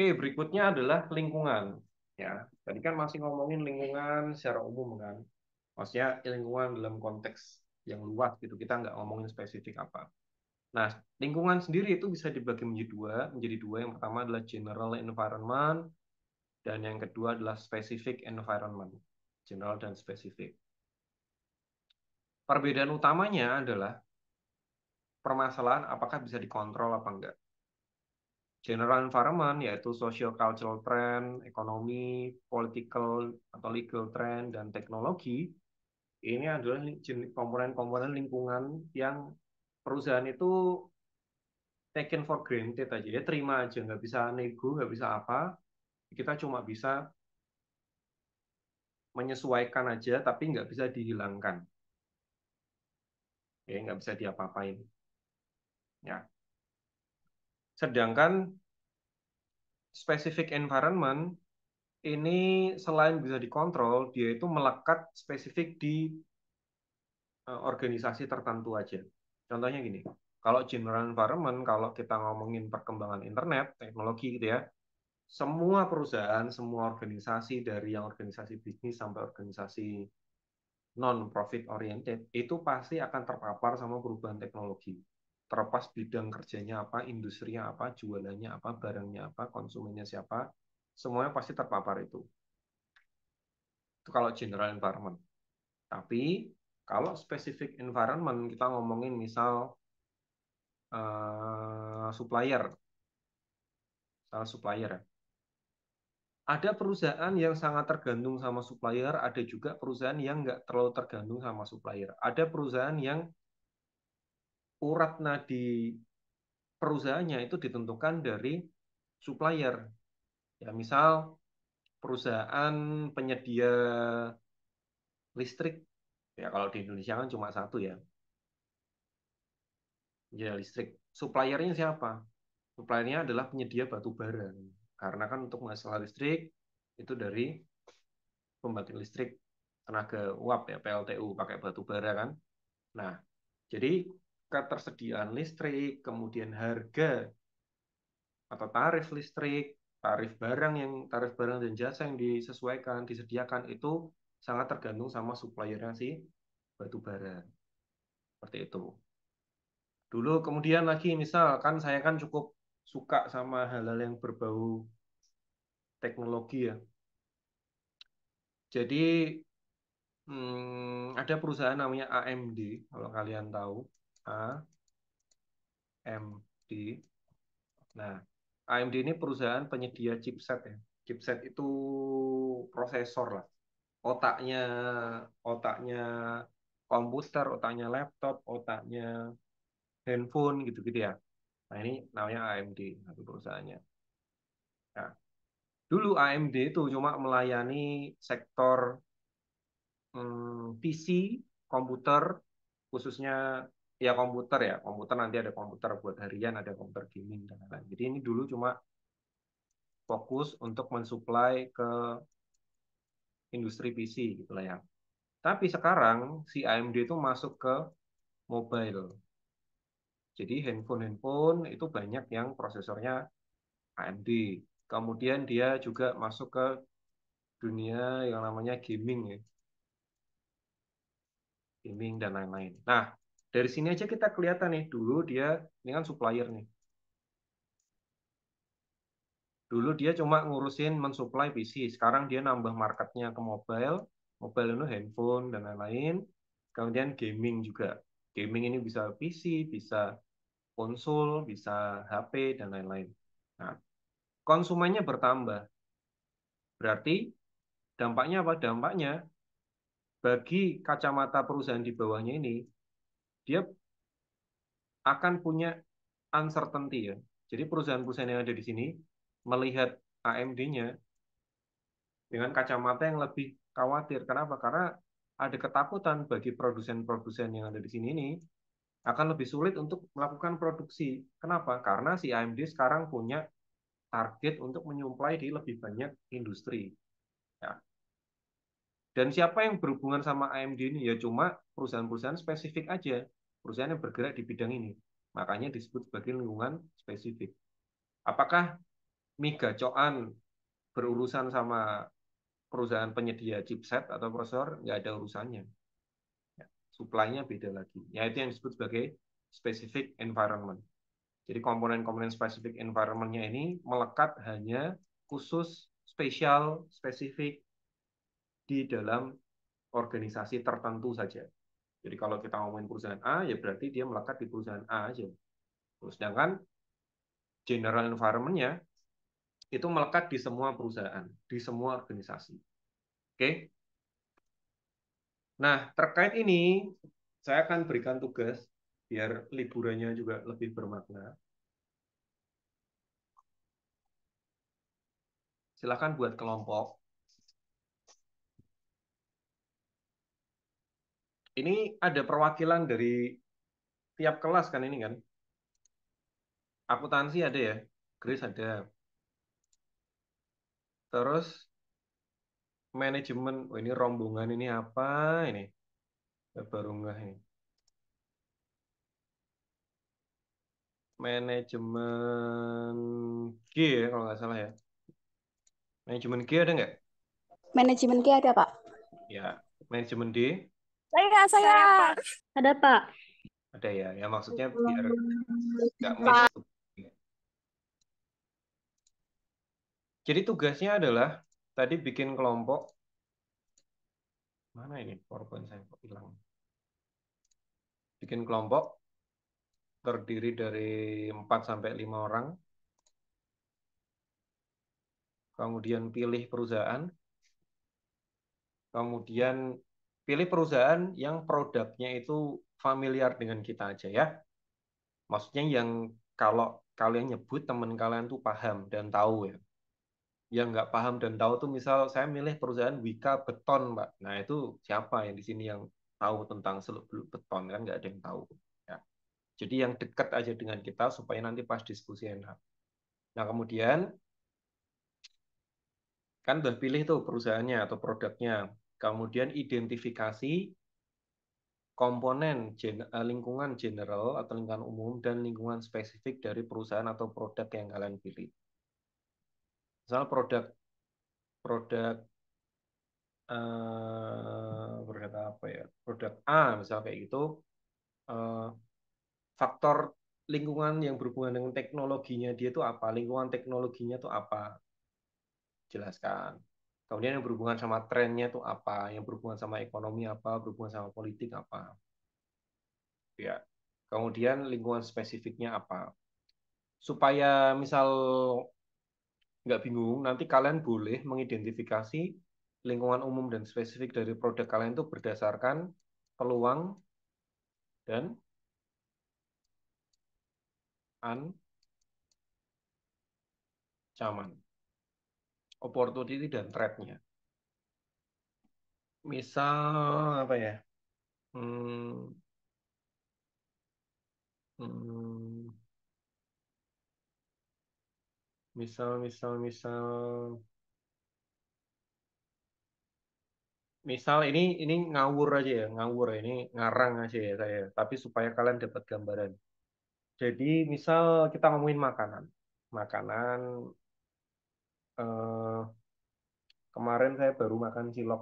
Oke, berikutnya adalah lingkungan. Ya, tadi kan masih ngomongin lingkungan secara umum kan. Maksudnya lingkungan dalam konteks yang luas gitu. Kita nggak ngomongin spesifik apa. Nah, lingkungan sendiri itu bisa dibagi menjadi dua. Menjadi dua. Yang pertama adalah general environment dan yang kedua adalah specific environment. General dan specific Perbedaan utamanya adalah permasalahan apakah bisa dikontrol apa enggak general environment yaitu social cultural trend, ekonomi, political atau legal trend dan teknologi ini adalah komponen-komponen lingkungan yang perusahaan itu taken for granted aja ya terima aja nggak bisa nego nggak bisa apa kita cuma bisa menyesuaikan aja tapi nggak bisa dihilangkan ya nggak bisa diapa-apain ya Sedangkan specific environment ini selain bisa dikontrol, dia itu melekat spesifik di eh, organisasi tertentu aja. Contohnya gini, kalau general environment, kalau kita ngomongin perkembangan internet, teknologi gitu ya, semua perusahaan, semua organisasi dari yang organisasi bisnis sampai organisasi non-profit oriented, itu pasti akan terpapar sama perubahan teknologi terlepas bidang kerjanya apa, industrinya apa, jualannya apa, barangnya apa, konsumennya siapa, semuanya pasti terpapar itu. Itu kalau general environment. Tapi kalau specific environment kita ngomongin misal uh, supplier, salah supplier ya. ada perusahaan yang sangat tergantung sama supplier, ada juga perusahaan yang nggak terlalu tergantung sama supplier. Ada perusahaan yang urat nadi perusahaannya itu ditentukan dari supplier. Ya, misal perusahaan penyedia listrik. Ya, kalau di Indonesia kan cuma satu ya. Ya, listrik. Suppliernya siapa? Suppliernya adalah penyedia batu bara. Karena kan untuk masalah listrik itu dari pembangkit listrik tenaga uap ya PLTU pakai batu bara kan. Nah, jadi ketersediaan listrik, kemudian harga atau tarif listrik, tarif barang yang tarif barang dan jasa yang disesuaikan, disediakan itu sangat tergantung sama suppliernya si batu bara. Seperti itu. Dulu kemudian lagi misalkan saya kan cukup suka sama hal-hal yang berbau teknologi ya. Jadi hmm, ada perusahaan namanya AMD kalau kalian tahu. A AMD. Nah, AMD ini perusahaan penyedia chipset ya. Chipset itu prosesor lah. Otaknya otaknya komputer, otaknya laptop, otaknya handphone gitu-gitu ya. Nah, ini namanya AMD, satu nah, perusahaannya. Nah, dulu AMD itu cuma melayani sektor hmm, PC, komputer, khususnya ya komputer ya komputer nanti ada komputer buat harian ada komputer gaming dan lain-lain jadi ini dulu cuma fokus untuk mensuplai ke industri PC gitu lah ya tapi sekarang si AMD itu masuk ke mobile jadi handphone-handphone itu banyak yang prosesornya AMD kemudian dia juga masuk ke dunia yang namanya gaming ya gaming dan lain-lain nah dari sini aja kita kelihatan nih, dulu dia, ini kan supplier nih. Dulu dia cuma ngurusin mensuplai PC, sekarang dia nambah marketnya ke mobile, mobile itu handphone dan lain-lain. Kemudian gaming juga. Gaming ini bisa PC, bisa konsol, bisa HP, dan lain-lain. Nah, konsumennya bertambah. Berarti dampaknya apa? Dampaknya bagi kacamata perusahaan di bawahnya ini, dia akan punya uncertainty ya. Jadi perusahaan-perusahaan yang ada di sini melihat AMD-nya dengan kacamata yang lebih khawatir. Kenapa? Karena ada ketakutan bagi produsen-produsen yang ada di sini ini akan lebih sulit untuk melakukan produksi. Kenapa? Karena si AMD sekarang punya target untuk menyuplai di lebih banyak industri. Ya. Dan siapa yang berhubungan sama AMD ini? Ya cuma perusahaan-perusahaan spesifik aja perusahaan yang bergerak di bidang ini. Makanya disebut sebagai lingkungan spesifik. Apakah mega coan berurusan sama perusahaan penyedia chipset atau prosesor? Nggak ada urusannya. Ya, Suplainya beda lagi. Ya, itu yang disebut sebagai specific environment. Jadi komponen-komponen spesifik environment-nya ini melekat hanya khusus, spesial, spesifik di dalam organisasi tertentu saja. Jadi kalau kita ngomongin perusahaan A, ya berarti dia melekat di perusahaan A aja. Terus sedangkan general environment-nya itu melekat di semua perusahaan, di semua organisasi. Oke? Nah, terkait ini, saya akan berikan tugas biar liburannya juga lebih bermakna. Silahkan buat kelompok ini ada perwakilan dari tiap kelas kan ini kan? Akuntansi ada ya, Grace ada. Terus manajemen, oh, ini rombongan ini apa ini? Eh, baru nggak ini. Manajemen G ya kalau nggak salah ya. Manajemen G ada nggak? Manajemen G ada Pak. Ya, manajemen D. Saya, saya. saya Pak. Ada Pak. Ada ya, ya maksudnya biar nggak Jadi tugasnya adalah tadi bikin kelompok. Mana ini PowerPoint saya kok hilang? Bikin kelompok terdiri dari 4 sampai 5 orang. Kemudian pilih perusahaan. Kemudian pilih perusahaan yang produknya itu familiar dengan kita aja ya. Maksudnya yang kalau kalian nyebut teman kalian tuh paham dan tahu ya. Yang nggak paham dan tahu tuh misal saya milih perusahaan Wika Beton, Mbak. Nah itu siapa yang di sini yang tahu tentang seluk beluk beton kan nggak ada yang tahu. Ya. Jadi yang dekat aja dengan kita supaya nanti pas diskusi enak. Nah kemudian kan udah pilih tuh perusahaannya atau produknya kemudian identifikasi komponen gen eh, lingkungan general atau lingkungan umum dan lingkungan spesifik dari perusahaan atau produk yang kalian pilih. Misal produk produk uh, produk apa ya? Produk A misal kayak gitu uh, faktor lingkungan yang berhubungan dengan teknologinya dia itu apa? Lingkungan teknologinya itu apa? Jelaskan. Kemudian yang berhubungan sama trennya itu apa, yang berhubungan sama ekonomi apa, berhubungan sama politik apa. Ya. Kemudian lingkungan spesifiknya apa. Supaya misal nggak bingung, nanti kalian boleh mengidentifikasi lingkungan umum dan spesifik dari produk kalian itu berdasarkan peluang dan ancaman opportunity dan threat-nya. Misal apa ya? Hmm, hmm, misal, misal, misal, misal ini ini ngawur aja ya, ngawur ya. ini ngarang aja ya saya. Tapi supaya kalian dapat gambaran. Jadi misal kita ngomongin makanan, makanan uh, kemarin saya baru makan cilok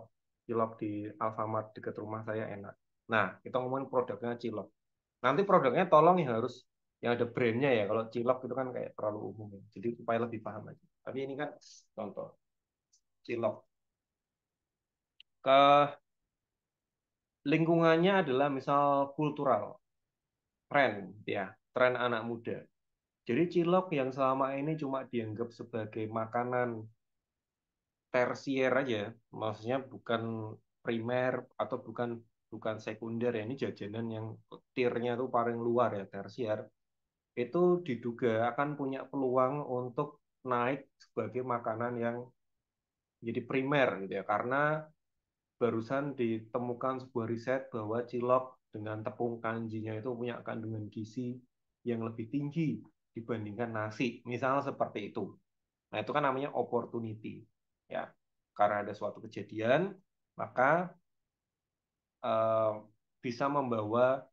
cilok di Alfamart dekat rumah saya enak. Nah, kita ngomongin produknya cilok. Nanti produknya tolong ya harus yang ada brandnya ya. Kalau cilok itu kan kayak terlalu umum. Ya. Jadi supaya lebih paham aja. Tapi ini kan contoh cilok. Ke lingkungannya adalah misal kultural, tren ya, tren anak muda. Jadi cilok yang selama ini cuma dianggap sebagai makanan tersier aja, maksudnya bukan primer atau bukan bukan sekunder ya, ini jajanan yang tiernya tuh paling luar ya, tersier. Itu diduga akan punya peluang untuk naik sebagai makanan yang jadi primer gitu ya, karena barusan ditemukan sebuah riset bahwa cilok dengan tepung kanjinya itu punya kandungan gizi yang lebih tinggi dibandingkan nasi, misalnya seperti itu. Nah, itu kan namanya opportunity. Ya, karena ada suatu kejadian, maka eh, bisa membawa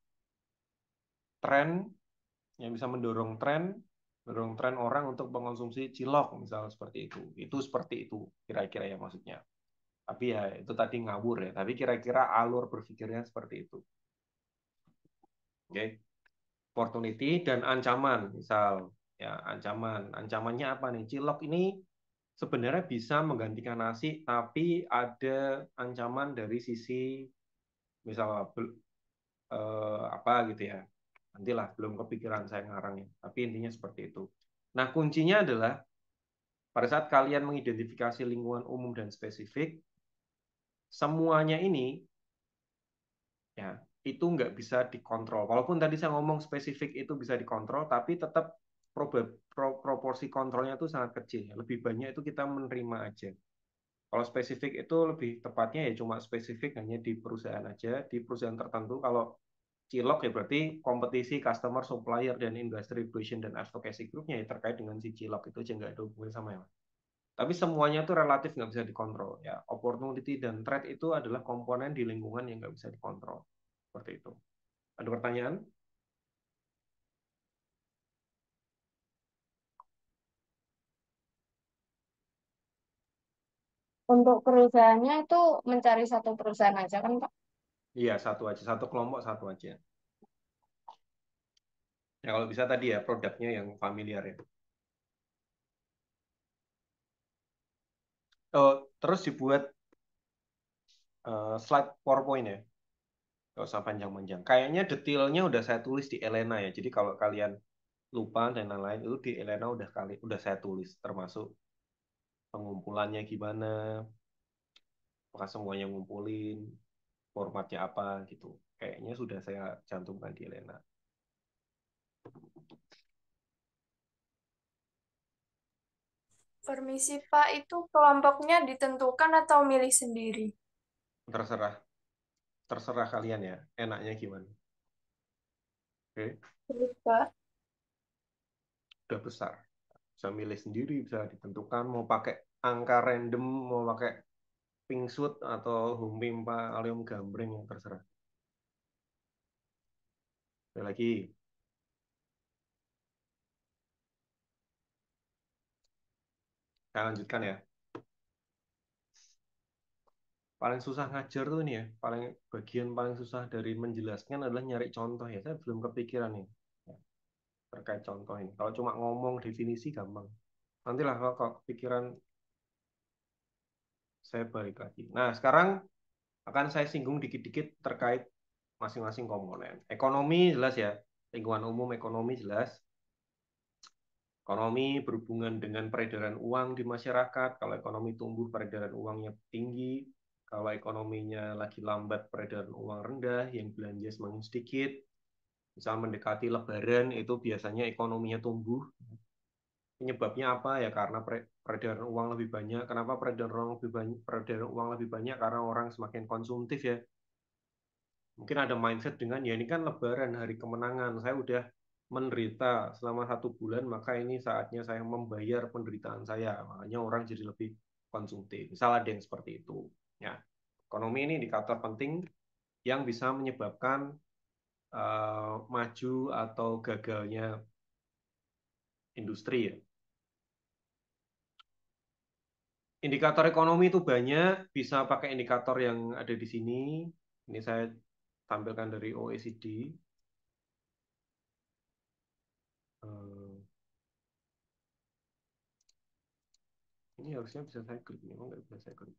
tren yang bisa mendorong tren, mendorong tren orang untuk mengonsumsi cilok misalnya seperti itu. Itu seperti itu kira-kira ya maksudnya. Tapi ya itu tadi ngawur ya, tapi kira-kira alur berpikirnya seperti itu. Oke. Okay opportunity dan ancaman misal ya ancaman ancamannya apa nih cilok ini sebenarnya bisa menggantikan nasi tapi ada ancaman dari sisi misal eh, apa gitu ya nantilah belum kepikiran saya ngarangnya tapi intinya seperti itu nah kuncinya adalah pada saat kalian mengidentifikasi lingkungan umum dan spesifik semuanya ini ya itu nggak bisa dikontrol. Walaupun tadi saya ngomong spesifik itu bisa dikontrol, tapi tetap proporsi kontrolnya itu sangat kecil. Ya. Lebih banyak itu kita menerima aja. Kalau spesifik itu lebih tepatnya ya cuma spesifik hanya di perusahaan aja, di perusahaan tertentu. Kalau cilok ya berarti kompetisi customer, supplier, dan industry relation dan advocacy groupnya ya terkait dengan si cilok itu aja nggak ada hubungan sama yang tapi semuanya itu relatif nggak bisa dikontrol ya opportunity dan threat itu adalah komponen di lingkungan yang nggak bisa dikontrol seperti itu. Ada pertanyaan? Untuk perusahaannya itu mencari satu perusahaan aja kan Pak? Iya, satu aja. Satu kelompok, satu aja. Ya kalau bisa tadi ya produknya yang familiar ya. Oh, terus dibuat uh, slide PowerPoint ya. Gak usah panjang-panjang. Kayaknya detailnya udah saya tulis di Elena ya. Jadi kalau kalian lupa dan lain-lain itu di Elena udah kali udah saya tulis termasuk pengumpulannya gimana, apakah semuanya ngumpulin, formatnya apa gitu. Kayaknya sudah saya cantumkan di Elena. Permisi Pak, itu kelompoknya ditentukan atau milih sendiri? Terserah terserah kalian ya enaknya gimana oke okay. udah besar bisa milih sendiri bisa ditentukan mau pakai angka random mau pakai pink suit atau pak alium gambreng yang terserah ada lagi saya lanjutkan ya paling susah ngajar tuh nih ya paling bagian paling susah dari menjelaskan adalah nyari contoh ya saya belum kepikiran nih ya, terkait contoh ini kalau cuma ngomong definisi gampang nantilah kalau, kalau kepikiran saya balik lagi nah sekarang akan saya singgung dikit-dikit terkait masing-masing komponen ekonomi jelas ya lingkungan umum ekonomi jelas ekonomi berhubungan dengan peredaran uang di masyarakat kalau ekonomi tumbuh peredaran uangnya tinggi kalau ekonominya lagi lambat peredaran uang rendah, yang belanja semakin sedikit, misal mendekati lebaran itu biasanya ekonominya tumbuh. Penyebabnya apa ya? Karena peredaran uang lebih banyak. Kenapa peredaran uang lebih banyak? Peredaran uang lebih banyak karena orang semakin konsumtif ya. Mungkin ada mindset dengan ya ini kan lebaran hari kemenangan. Saya udah menderita selama satu bulan maka ini saatnya saya membayar penderitaan saya makanya orang jadi lebih konsumtif misal ada yang seperti itu Ya, ekonomi ini indikator penting yang bisa menyebabkan uh, maju atau gagalnya industri ya. Indikator ekonomi itu banyak, bisa pakai indikator yang ada di sini. Ini saya tampilkan dari OECD. Eh, ini harusnya bisa saya klik, memang nggak bisa saya klik.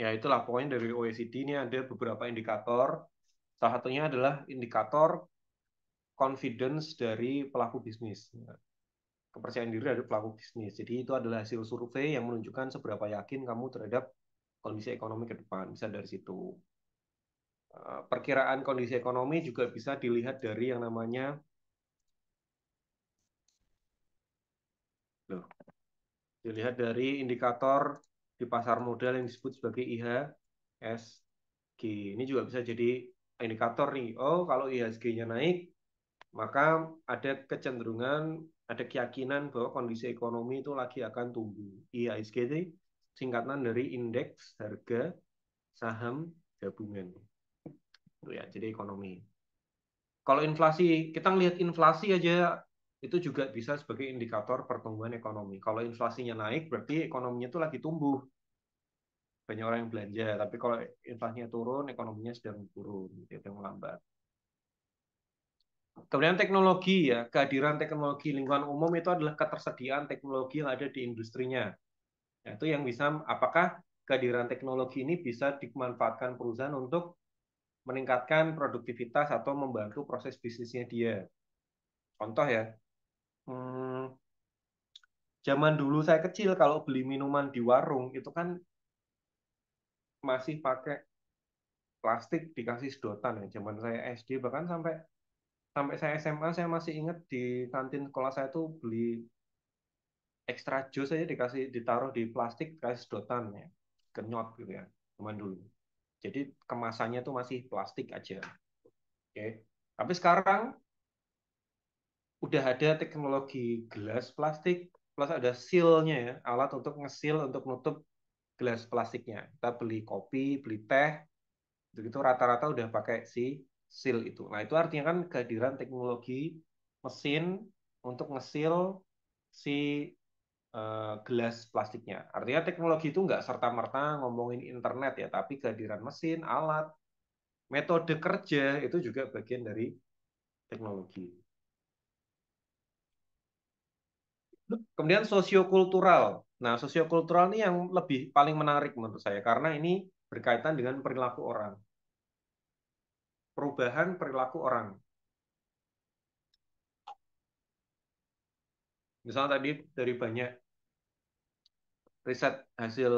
ya itulah pokoknya dari OECD ini ada beberapa indikator. Salah satunya adalah indikator confidence dari pelaku bisnis. Kepercayaan diri dari pelaku bisnis. Jadi itu adalah hasil survei yang menunjukkan seberapa yakin kamu terhadap kondisi ekonomi ke depan. Bisa dari situ. Eh, perkiraan kondisi ekonomi juga bisa dilihat dari yang namanya Loh. Dilihat dari indikator di pasar modal yang disebut sebagai IHSG. Ini juga bisa jadi indikator nih. Oh, kalau IHSG-nya naik, maka ada kecenderungan, ada keyakinan bahwa kondisi ekonomi itu lagi akan tumbuh. IHSG itu singkatan dari indeks harga saham gabungan. Itu ya, jadi ekonomi. Kalau inflasi, kita ngelihat inflasi aja itu juga bisa sebagai indikator pertumbuhan ekonomi. Kalau inflasinya naik, berarti ekonominya itu lagi tumbuh banyak orang yang belanja tapi kalau inflasinya turun ekonominya sedang turun gitu yang melambat kemudian teknologi ya kehadiran teknologi lingkungan umum itu adalah ketersediaan teknologi yang ada di industrinya nah, itu yang bisa apakah kehadiran teknologi ini bisa dimanfaatkan perusahaan untuk meningkatkan produktivitas atau membantu proses bisnisnya dia contoh ya hmm, zaman dulu saya kecil kalau beli minuman di warung itu kan masih pakai plastik dikasih sedotan ya zaman saya SD bahkan sampai sampai saya SMA saya masih ingat di kantin sekolah saya tuh beli ekstra jus aja dikasih ditaruh di plastik dikasih sedotan ya kenyot gitu ya zaman dulu jadi kemasannya tuh masih plastik aja oke tapi sekarang udah ada teknologi gelas plastik plus ada sealnya ya alat untuk ngesil untuk nutup gelas plastiknya. Kita beli kopi, beli teh, itu rata-rata udah pakai si seal itu. Nah, itu artinya kan kehadiran teknologi mesin untuk ngesil si uh, gelas plastiknya. Artinya teknologi itu nggak serta-merta ngomongin internet ya, tapi kehadiran mesin, alat, metode kerja itu juga bagian dari teknologi. Kemudian sosiokultural. Nah, sosiokultural ini yang lebih paling menarik menurut saya karena ini berkaitan dengan perilaku orang. Perubahan perilaku orang. Misalnya tadi dari banyak riset hasil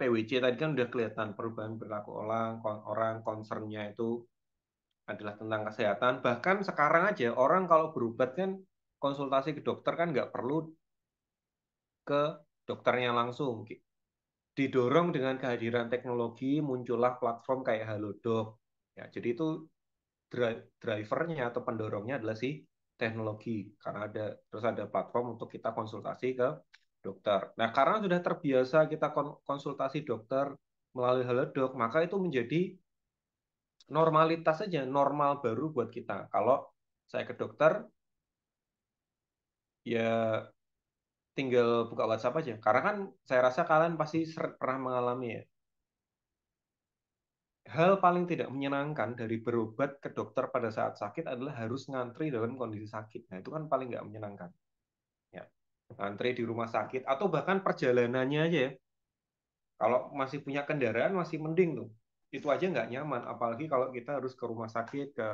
PwC tadi kan udah kelihatan perubahan perilaku orang, orang concernnya itu adalah tentang kesehatan. Bahkan sekarang aja orang kalau berobat kan konsultasi ke dokter kan nggak perlu ke dokternya langsung. Didorong dengan kehadiran teknologi, muncullah platform kayak Halodoc. Ya, jadi itu drivernya atau pendorongnya adalah si teknologi karena ada terus ada platform untuk kita konsultasi ke dokter. Nah, karena sudah terbiasa kita konsultasi dokter melalui Halodoc, maka itu menjadi normalitas saja, normal baru buat kita. Kalau saya ke dokter, ya tinggal buka WhatsApp aja. Karena kan saya rasa kalian pasti pernah mengalami ya. Hal paling tidak menyenangkan dari berobat ke dokter pada saat sakit adalah harus ngantri dalam kondisi sakit. Nah, itu kan paling nggak menyenangkan. Ya. Ngantri di rumah sakit atau bahkan perjalanannya aja ya. Kalau masih punya kendaraan masih mending tuh. Itu aja nggak nyaman apalagi kalau kita harus ke rumah sakit ke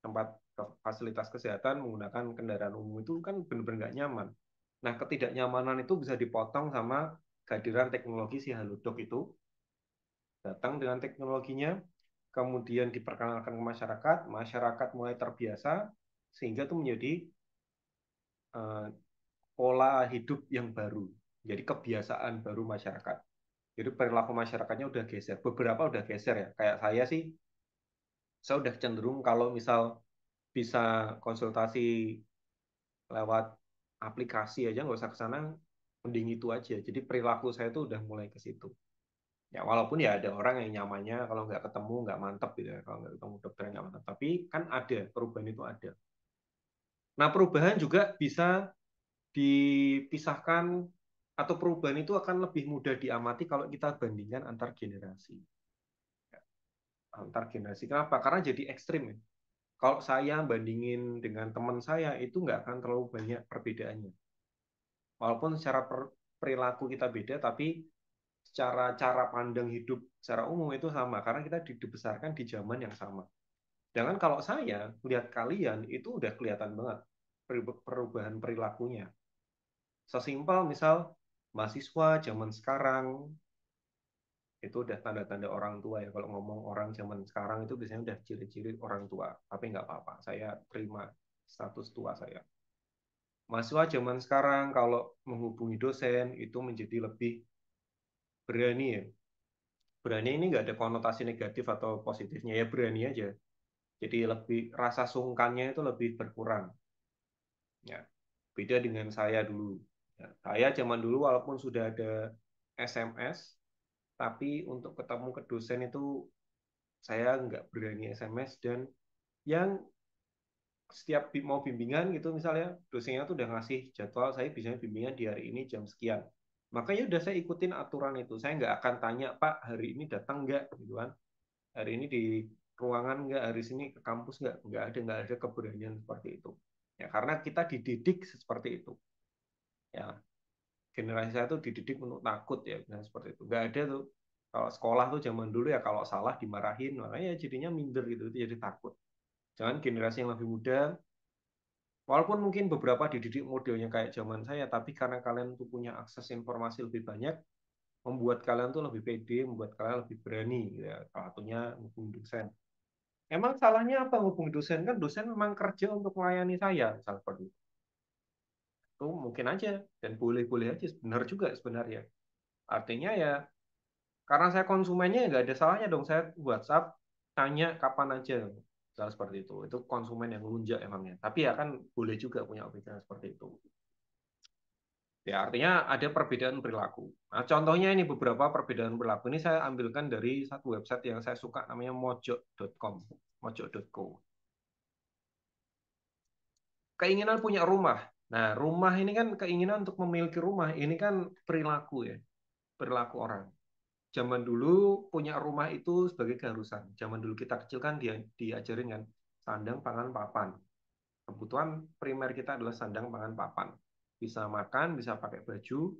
tempat ke fasilitas kesehatan menggunakan kendaraan umum itu kan benar-benar nggak nyaman Nah, ketidaknyamanan itu bisa dipotong sama kehadiran teknologi si Halodoc itu. Datang dengan teknologinya, kemudian diperkenalkan ke masyarakat, masyarakat mulai terbiasa, sehingga itu menjadi uh, pola hidup yang baru. Jadi kebiasaan baru masyarakat. Jadi perilaku masyarakatnya udah geser. Beberapa udah geser ya. Kayak saya sih, saya udah cenderung kalau misal bisa konsultasi lewat aplikasi aja nggak usah ke sana mending itu aja jadi perilaku saya itu udah mulai ke situ ya walaupun ya ada orang yang nyamannya kalau nggak ketemu nggak mantep gitu ya kalau nggak ketemu dokter nggak mantep tapi kan ada perubahan itu ada nah perubahan juga bisa dipisahkan atau perubahan itu akan lebih mudah diamati kalau kita bandingkan antar generasi ya, antar generasi kenapa karena jadi ekstrim ya kalau saya bandingin dengan teman saya itu nggak akan terlalu banyak perbedaannya. Walaupun secara per, perilaku kita beda, tapi secara cara pandang hidup secara umum itu sama karena kita dibesarkan di zaman yang sama. Jangan kalau saya lihat kalian itu udah kelihatan banget perubahan perilakunya. Sesimpel misal mahasiswa zaman sekarang itu udah tanda-tanda orang tua ya kalau ngomong orang zaman sekarang itu biasanya udah ciri-ciri orang tua tapi nggak apa-apa saya terima status tua saya mahasiswa zaman sekarang kalau menghubungi dosen itu menjadi lebih berani ya berani ini nggak ada konotasi negatif atau positifnya ya berani aja jadi lebih rasa sungkannya itu lebih berkurang ya beda dengan saya dulu ya, saya zaman dulu walaupun sudah ada SMS tapi untuk ketemu ke dosen itu saya nggak berani SMS dan yang setiap mau bimbingan gitu misalnya dosennya tuh udah ngasih jadwal saya bisa bimbingan di hari ini jam sekian makanya udah saya ikutin aturan itu saya nggak akan tanya pak hari ini datang nggak gitu kan hari ini di ruangan nggak hari sini ke kampus nggak nggak ada nggak ada keberanian seperti itu ya karena kita dididik seperti itu ya generasi saya itu dididik untuk takut ya nah seperti itu nggak ada tuh kalau sekolah tuh zaman dulu ya kalau salah dimarahin makanya jadinya minder gitu itu jadi takut jangan generasi yang lebih muda walaupun mungkin beberapa dididik modelnya kayak zaman saya tapi karena kalian tuh punya akses informasi lebih banyak membuat kalian tuh lebih pede membuat kalian lebih berani ya salah satunya hubung dosen emang salahnya apa hubung dosen kan dosen memang kerja untuk melayani saya misalnya seperti itu itu mungkin aja dan boleh-boleh aja benar juga sebenarnya artinya ya karena saya konsumennya ya nggak ada salahnya dong saya WhatsApp tanya kapan aja misalnya seperti itu itu konsumen yang lunjak emangnya tapi ya kan boleh juga punya pikiran seperti itu ya artinya ada perbedaan perilaku nah contohnya ini beberapa perbedaan perilaku ini saya ambilkan dari satu website yang saya suka namanya mojok.com mojok.co keinginan punya rumah Nah, rumah ini kan keinginan untuk memiliki rumah ini kan perilaku ya, perilaku orang. Zaman dulu punya rumah itu sebagai keharusan. Zaman dulu kita kecil kan dia diajarin kan sandang, pangan, papan. Kebutuhan primer kita adalah sandang, pangan, papan. Bisa makan, bisa pakai baju,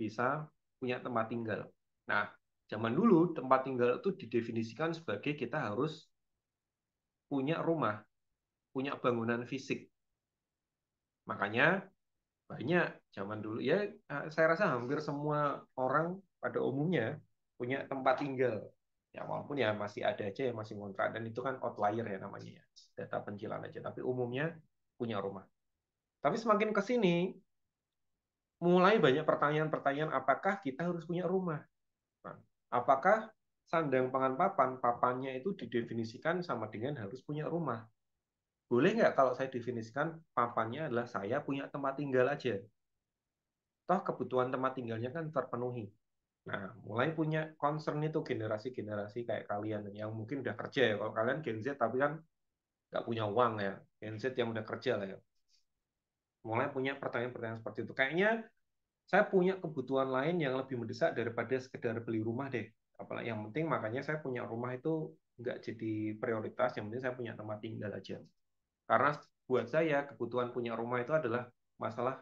bisa punya tempat tinggal. Nah, zaman dulu tempat tinggal itu didefinisikan sebagai kita harus punya rumah, punya bangunan fisik Makanya banyak zaman dulu ya saya rasa hampir semua orang pada umumnya punya tempat tinggal. Ya walaupun ya masih ada aja yang masih kontrak dan itu kan outlier ya namanya ya. Data pencilan aja tapi umumnya punya rumah. Tapi semakin ke sini mulai banyak pertanyaan-pertanyaan apakah kita harus punya rumah? Nah, apakah sandang pangan papan papannya itu didefinisikan sama dengan harus punya rumah? boleh nggak kalau saya definisikan papannya adalah saya punya tempat tinggal aja. Toh kebutuhan tempat tinggalnya kan terpenuhi. Nah, mulai punya concern itu generasi-generasi kayak kalian yang mungkin udah kerja ya. Kalau kalian Gen Z tapi kan nggak punya uang ya. Gen Z yang udah kerja lah ya. Mulai punya pertanyaan-pertanyaan seperti itu. Kayaknya saya punya kebutuhan lain yang lebih mendesak daripada sekedar beli rumah deh. Apalagi yang penting makanya saya punya rumah itu nggak jadi prioritas. Yang penting saya punya tempat tinggal aja. Karena buat saya kebutuhan punya rumah itu adalah masalah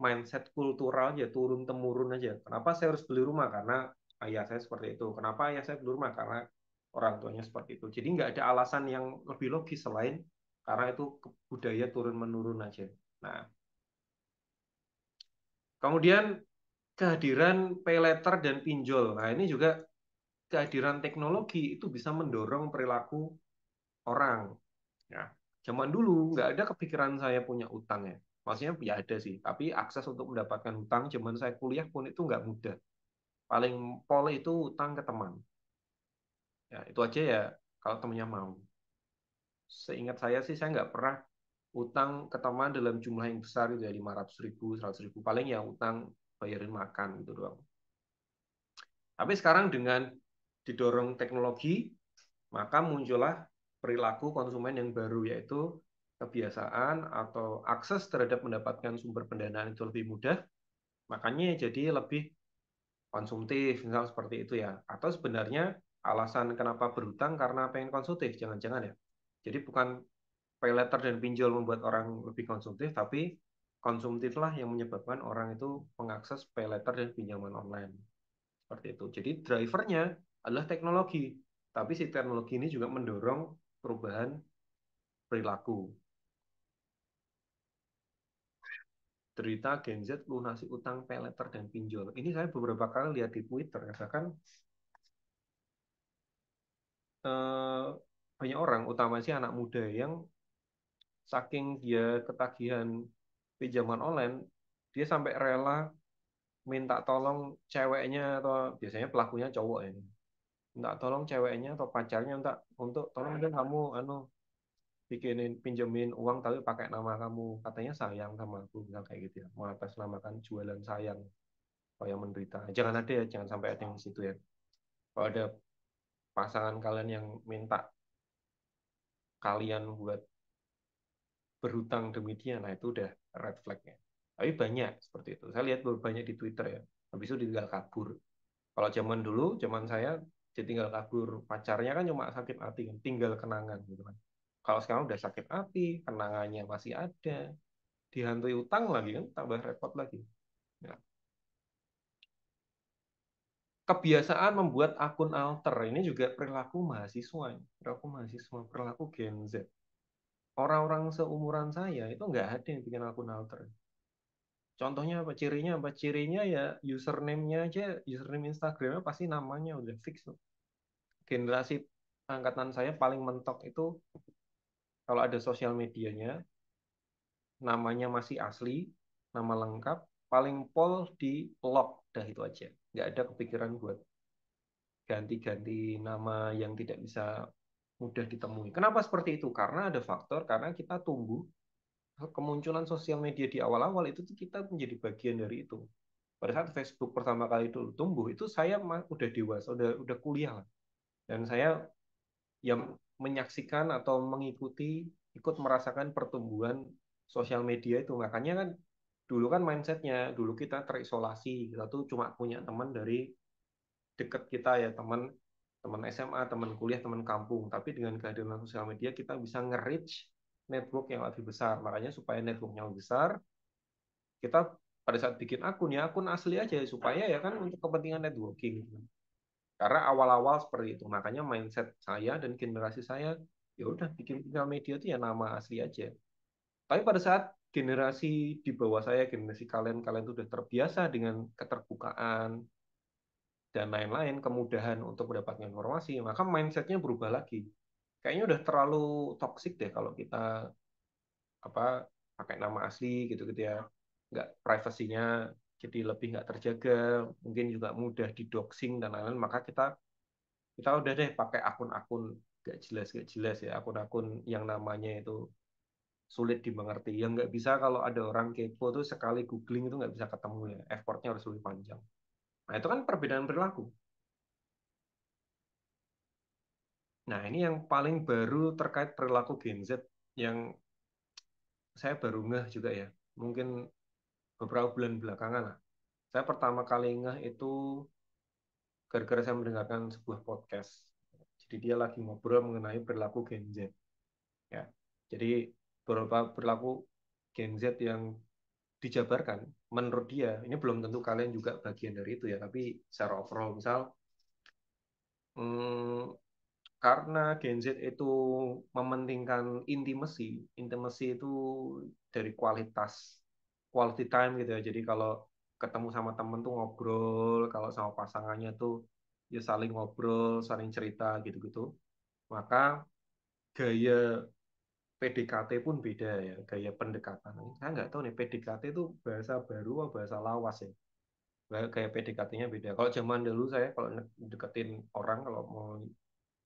mindset kultural ya turun temurun aja. Kenapa saya harus beli rumah? Karena ayah saya seperti itu. Kenapa ayah saya beli rumah? Karena orang tuanya seperti itu. Jadi nggak ada alasan yang lebih logis selain karena itu budaya turun menurun aja. Nah, kemudian kehadiran pay letter dan pinjol. Nah ini juga kehadiran teknologi itu bisa mendorong perilaku orang. Ya zaman dulu nggak ada kepikiran saya punya utang ya. Maksudnya ya ada sih, tapi akses untuk mendapatkan hutang zaman saya kuliah pun itu nggak mudah. Paling pole itu utang ke teman. Ya, itu aja ya kalau temannya mau. Seingat saya sih saya nggak pernah utang ke teman dalam jumlah yang besar itu ya 500 ribu, 100 ribu. Paling ya utang bayarin makan gitu doang. Tapi sekarang dengan didorong teknologi, maka muncullah perilaku konsumen yang baru yaitu kebiasaan atau akses terhadap mendapatkan sumber pendanaan itu lebih mudah, makanya jadi lebih konsumtif, misal seperti itu ya. Atau sebenarnya alasan kenapa berhutang karena pengen konsumtif, jangan-jangan ya. Jadi bukan pay letter dan pinjol membuat orang lebih konsumtif, tapi konsumtiflah yang menyebabkan orang itu mengakses pay letter dan pinjaman online. Seperti itu. Jadi drivernya adalah teknologi, tapi si teknologi ini juga mendorong perubahan perilaku. Derita Gen Z lunasi utang peleter dan pinjol. Ini saya beberapa kali lihat di Twitter, ya. bahkan eh, banyak orang, utama sih anak muda yang saking dia ketagihan pinjaman online, dia sampai rela minta tolong ceweknya atau biasanya pelakunya cowok ini ya minta tolong ceweknya atau pacarnya minta untuk tolong dong kamu anu bikinin pinjemin uang tapi pakai nama kamu katanya sayang sama aku bilang kayak gitu ya mengatasnamakan jualan sayang kalau yang menderita jangan ada ya jangan sampai ada yang situ ya kalau ada pasangan kalian yang minta kalian buat berhutang demi dia nah itu udah red flagnya tapi banyak seperti itu saya lihat banyak di twitter ya habis itu ditinggal kabur kalau zaman dulu zaman saya ditinggal kabur pacarnya kan cuma sakit hati kan tinggal kenangan gitu kan kalau sekarang udah sakit hati kenangannya masih ada dihantui utang lagi kan tambah repot lagi ya. kebiasaan membuat akun alter ini juga perilaku mahasiswa perilaku mahasiswa perilaku Gen Z orang-orang seumuran saya itu nggak ada yang bikin akun alter Contohnya apa? Cirinya apa? Cirinya ya username-nya aja, username Instagramnya pasti namanya udah fix tuh generasi angkatan saya paling mentok itu kalau ada sosial medianya, namanya masih asli, nama lengkap, paling pol di lock, dah itu aja. Nggak ada kepikiran buat ganti-ganti nama yang tidak bisa mudah ditemui. Kenapa seperti itu? Karena ada faktor, karena kita tumbuh kemunculan sosial media di awal-awal itu kita menjadi bagian dari itu. Pada saat Facebook pertama kali itu tumbuh, itu saya udah dewasa, udah udah kuliah lah dan saya yang menyaksikan atau mengikuti ikut merasakan pertumbuhan sosial media itu makanya kan dulu kan mindsetnya dulu kita terisolasi kita tuh cuma punya teman dari deket kita ya teman teman SMA teman kuliah teman kampung tapi dengan kehadiran sosial media kita bisa nge-reach network yang lebih besar makanya supaya networknya lebih besar kita pada saat bikin akun ya akun asli aja supaya ya kan untuk kepentingan networking karena awal-awal seperti itu, makanya mindset saya dan generasi saya ya udah bikin sosial media itu ya nama asli aja. Tapi pada saat generasi di bawah saya, generasi kalian, kalian itu sudah terbiasa dengan keterbukaan dan lain-lain, kemudahan untuk mendapatkan informasi, maka mindsetnya berubah lagi. Kayaknya udah terlalu toksik deh kalau kita apa pakai nama asli gitu-gitu ya, nggak privasinya jadi lebih nggak terjaga, mungkin juga mudah didoxing dan lain-lain, maka kita kita udah deh pakai akun-akun gak jelas gak jelas ya akun-akun yang namanya itu sulit dimengerti. Yang nggak bisa kalau ada orang kepo tuh sekali googling itu nggak bisa ketemu ya, effortnya harus lebih panjang. Nah itu kan perbedaan perilaku. Nah ini yang paling baru terkait perilaku Gen Z yang saya baru ngeh juga ya. Mungkin beberapa bulan belakangan lah. Saya pertama kali ngeh itu gara-gara saya mendengarkan sebuah podcast. Jadi dia lagi ngobrol mengenai perilaku Gen Z. Ya. Jadi beberapa perilaku Gen Z yang dijabarkan menurut dia ini belum tentu kalian juga bagian dari itu ya tapi secara overall misal hmm, karena Gen Z itu mementingkan intimasi intimasi itu dari kualitas quality time gitu ya jadi kalau ketemu sama temen tuh ngobrol kalau sama pasangannya tuh ya saling ngobrol saling cerita gitu-gitu maka gaya PDKT pun beda ya gaya pendekatan saya nggak tahu nih PDKT itu bahasa baru atau bahasa lawas ya gaya PDKT-nya beda kalau zaman dulu saya kalau deketin orang kalau mau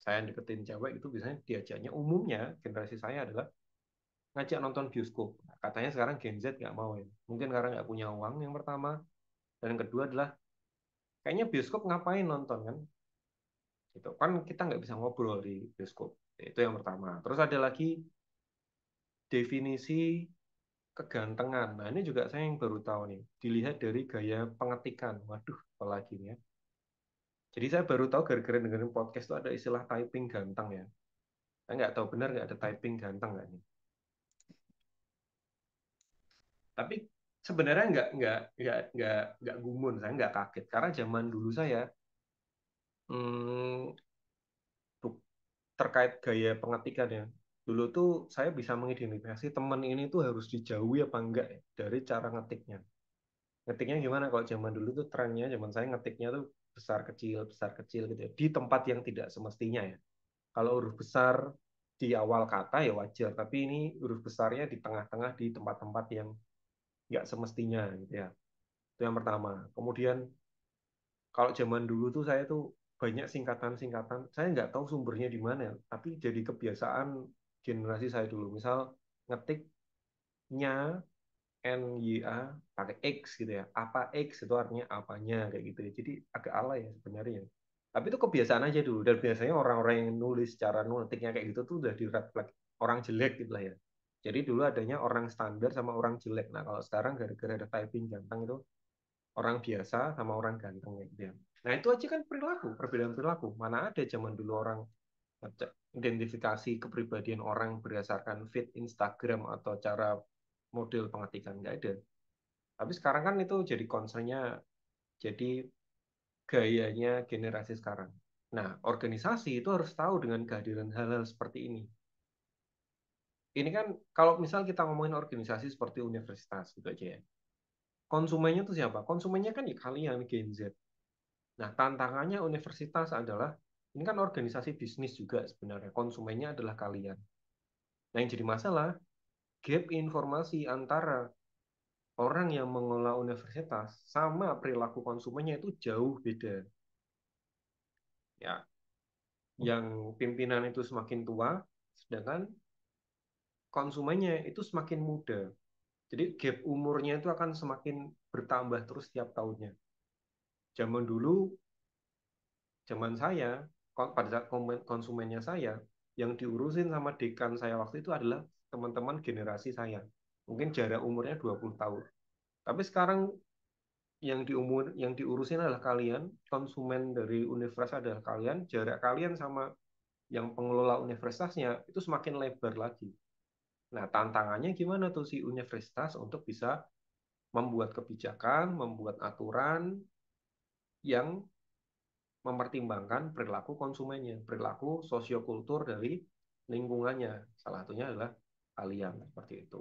saya deketin cewek itu biasanya diajaknya umumnya generasi saya adalah ngajak nonton bioskop. Nah, katanya sekarang Gen Z nggak mau ya. Mungkin karena nggak punya uang yang pertama. Dan yang kedua adalah kayaknya bioskop ngapain nonton kan? gitu kan kita nggak bisa ngobrol di bioskop. Ya, itu yang pertama. Terus ada lagi definisi kegantengan. Nah ini juga saya yang baru tahu nih. Dilihat dari gaya pengetikan. Waduh, apalagi nih ya. Jadi saya baru tahu gara-gara dengerin podcast itu ada istilah typing ganteng ya. Saya nggak tahu benar nggak ada typing ganteng nggak nih tapi sebenarnya nggak nggak nggak nggak nggak gumun saya nggak kaget karena zaman dulu saya hmm, terkait gaya pengetikan ya dulu tuh saya bisa mengidentifikasi teman ini tuh harus dijauhi apa enggak ya, dari cara ngetiknya ngetiknya gimana kalau zaman dulu tuh trennya zaman saya ngetiknya tuh besar kecil besar kecil gitu ya, di tempat yang tidak semestinya ya kalau huruf besar di awal kata ya wajar tapi ini huruf besarnya di tengah-tengah di tempat-tempat yang nggak semestinya gitu ya itu yang pertama kemudian kalau zaman dulu tuh saya tuh banyak singkatan-singkatan saya nggak tahu sumbernya di mana tapi jadi kebiasaan generasi saya dulu misal ngetik nya a pakai X gitu ya apa X itu artinya apanya kayak gitu ya jadi agak ala ya sebenarnya tapi itu kebiasaan aja dulu dan biasanya orang-orang yang nulis cara ngetiknya kayak gitu tuh udah di orang jelek gitu lah ya jadi dulu adanya orang standar sama orang jelek. Nah, kalau sekarang gara-gara ada typing ganteng itu orang biasa sama orang ganteng gitu ya. Nah, itu aja kan perilaku, perbedaan perilaku. Mana ada zaman dulu orang identifikasi kepribadian orang berdasarkan feed Instagram atau cara model pengetikan nggak ada. Tapi sekarang kan itu jadi concernnya, jadi gayanya generasi sekarang. Nah, organisasi itu harus tahu dengan kehadiran hal-hal seperti ini ini kan kalau misal kita ngomongin organisasi seperti universitas gitu aja ya. Konsumennya itu siapa? Konsumennya kan ya kalian Gen Z. Nah, tantangannya universitas adalah ini kan organisasi bisnis juga sebenarnya. Konsumennya adalah kalian. Nah, yang jadi masalah gap informasi antara orang yang mengelola universitas sama perilaku konsumennya itu jauh beda. Ya. Hmm. Yang pimpinan itu semakin tua, sedangkan konsumennya itu semakin muda. Jadi gap umurnya itu akan semakin bertambah terus setiap tahunnya. Zaman dulu, zaman saya, pada saat konsumennya saya, yang diurusin sama dekan saya waktu itu adalah teman-teman generasi saya. Mungkin jarak umurnya 20 tahun. Tapi sekarang yang diumur yang diurusin adalah kalian konsumen dari universitas adalah kalian jarak kalian sama yang pengelola universitasnya itu semakin lebar lagi Nah, tantangannya gimana tuh si universitas untuk bisa membuat kebijakan, membuat aturan yang mempertimbangkan perilaku konsumennya, perilaku sosiokultur dari lingkungannya. Salah satunya adalah kalian seperti itu.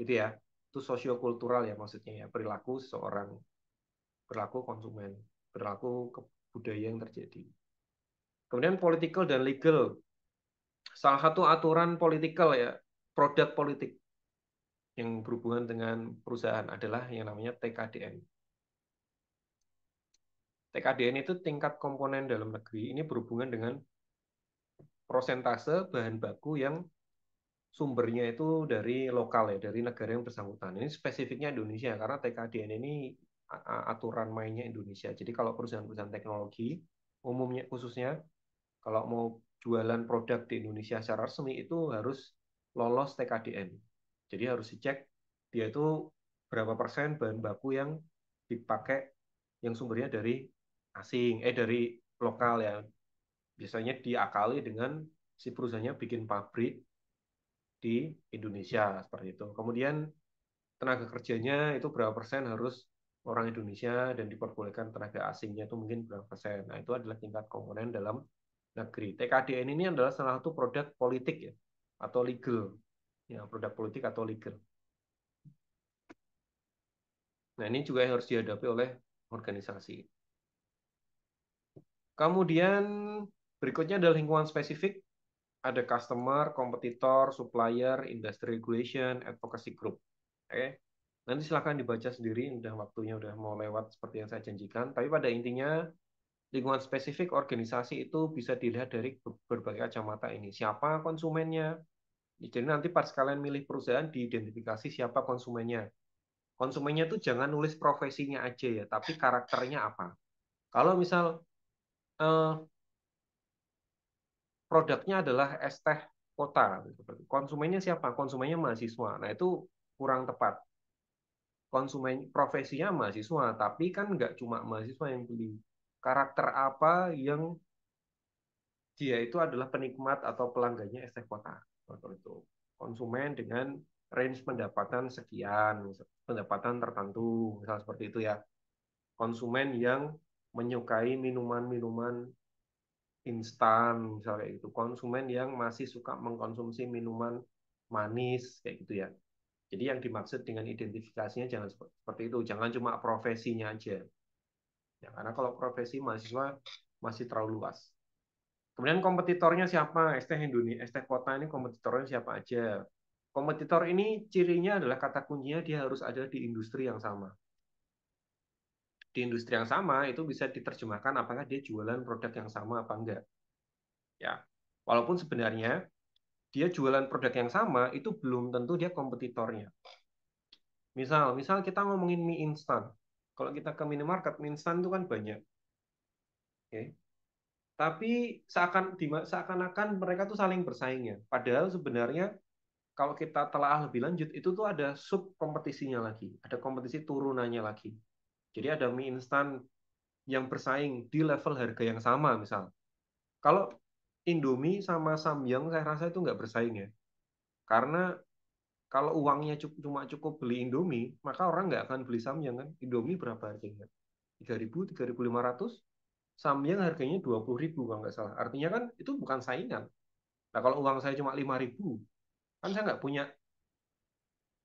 Itu ya. Itu sosiokultural ya maksudnya ya, perilaku seorang perilaku konsumen, perilaku budaya yang terjadi. Kemudian political dan legal. Salah satu aturan political ya, produk politik yang berhubungan dengan perusahaan adalah yang namanya TKDN. TKDN itu tingkat komponen dalam negeri ini berhubungan dengan prosentase bahan baku yang sumbernya itu dari lokal ya, dari negara yang bersangkutan. Ini spesifiknya Indonesia karena TKDN ini aturan mainnya Indonesia. Jadi kalau perusahaan-perusahaan teknologi umumnya khususnya kalau mau jualan produk di Indonesia secara resmi itu harus lolos TKDN. Jadi harus dicek dia itu berapa persen bahan baku yang dipakai yang sumbernya dari asing, eh dari lokal ya. Biasanya diakali dengan si perusahaannya bikin pabrik di Indonesia seperti itu. Kemudian tenaga kerjanya itu berapa persen harus orang Indonesia dan diperbolehkan tenaga asingnya itu mungkin berapa persen. Nah, itu adalah tingkat komponen dalam negeri. TKDN ini adalah salah satu produk politik ya atau legal ya produk politik atau legal nah ini juga yang harus dihadapi oleh organisasi kemudian berikutnya adalah lingkungan spesifik ada customer kompetitor supplier industry regulation advocacy group oke okay? nanti silahkan dibaca sendiri udah waktunya udah mau lewat seperti yang saya janjikan tapi pada intinya lingkungan spesifik organisasi itu bisa dilihat dari berbagai kacamata ini. Siapa konsumennya? Ya, jadi nanti pas kalian milih perusahaan diidentifikasi siapa konsumennya. Konsumennya itu jangan nulis profesinya aja ya, tapi karakternya apa. Kalau misal eh, produknya adalah es teh kota, gitu. konsumennya siapa? Konsumennya mahasiswa. Nah itu kurang tepat. Konsumen profesinya mahasiswa, tapi kan nggak cuma mahasiswa yang beli karakter apa yang dia itu adalah penikmat atau pelanggannya es teh kota itu konsumen dengan range pendapatan sekian pendapatan tertentu misal seperti itu ya konsumen yang menyukai minuman-minuman instan misalnya itu konsumen yang masih suka mengkonsumsi minuman manis kayak gitu ya jadi yang dimaksud dengan identifikasinya jangan seperti itu jangan cuma profesinya aja Ya, karena kalau profesi mahasiswa masih terlalu luas. Kemudian kompetitornya siapa? ST Indonesia, ST Kota ini kompetitornya siapa aja? Kompetitor ini cirinya adalah kata kuncinya dia harus ada di industri yang sama. Di industri yang sama itu bisa diterjemahkan apakah dia jualan produk yang sama apa enggak. Ya. Walaupun sebenarnya dia jualan produk yang sama itu belum tentu dia kompetitornya. Misal, misal kita ngomongin mie instan. Kalau kita ke minimarket, mie instan itu kan banyak. Oke. Okay. Tapi seakan seakan-akan mereka tuh saling bersaingnya. Padahal sebenarnya kalau kita telah lebih lanjut itu tuh ada sub kompetisinya lagi, ada kompetisi turunannya lagi. Jadi ada mie instan yang bersaing di level harga yang sama misal. Kalau Indomie sama Samyang saya rasa itu nggak bersaing ya. Karena kalau uangnya cuma cukup beli Indomie, maka orang nggak akan beli Samyang kan? Indomie berapa harganya? 3.000, 3.500. Samyang harganya 20.000 kalau nggak salah. Artinya kan itu bukan saingan. Nah, kalau uang saya cuma 5.000, kan saya nggak punya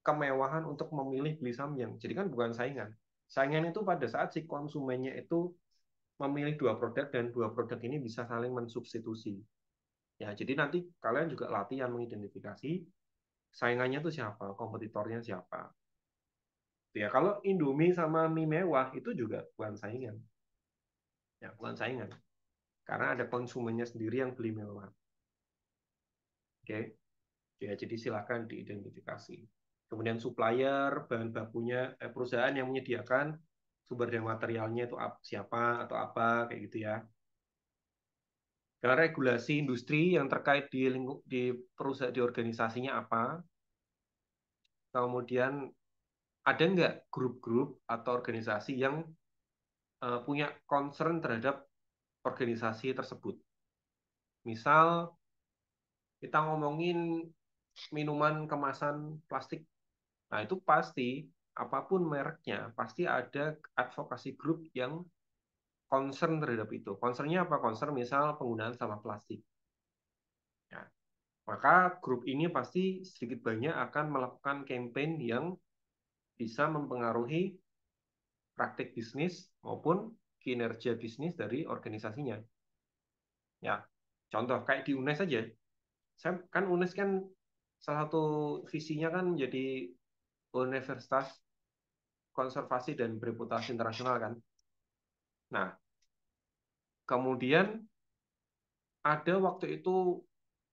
kemewahan untuk memilih beli Samyang. Jadi kan bukan saingan. Saingan itu pada saat si konsumennya itu memilih dua produk dan dua produk ini bisa saling mensubstitusi. Ya, jadi nanti kalian juga latihan mengidentifikasi saingannya tuh siapa, kompetitornya siapa. Ya, kalau Indomie sama mie mewah itu juga bukan saingan. Ya, bukan saingan. Karena ada konsumennya sendiri yang beli mewah. Oke. Ya, jadi silahkan diidentifikasi. Kemudian supplier, bahan bakunya, eh, perusahaan yang menyediakan sumber daya materialnya itu siapa atau apa kayak gitu ya dan regulasi industri yang terkait di lingkup di perusahaan di organisasinya apa kemudian ada nggak grup-grup atau organisasi yang eh, punya concern terhadap organisasi tersebut misal kita ngomongin minuman kemasan plastik nah itu pasti apapun mereknya pasti ada advokasi grup yang concern terhadap itu. Concernnya apa? Concern misal penggunaan sampah plastik. Ya. Maka grup ini pasti sedikit banyak akan melakukan campaign yang bisa mempengaruhi praktik bisnis maupun kinerja bisnis dari organisasinya. Ya, contoh kayak di UNES saja. Saya kan UNES kan salah satu visinya kan jadi universitas konservasi dan reputasi internasional kan. Nah, Kemudian ada waktu itu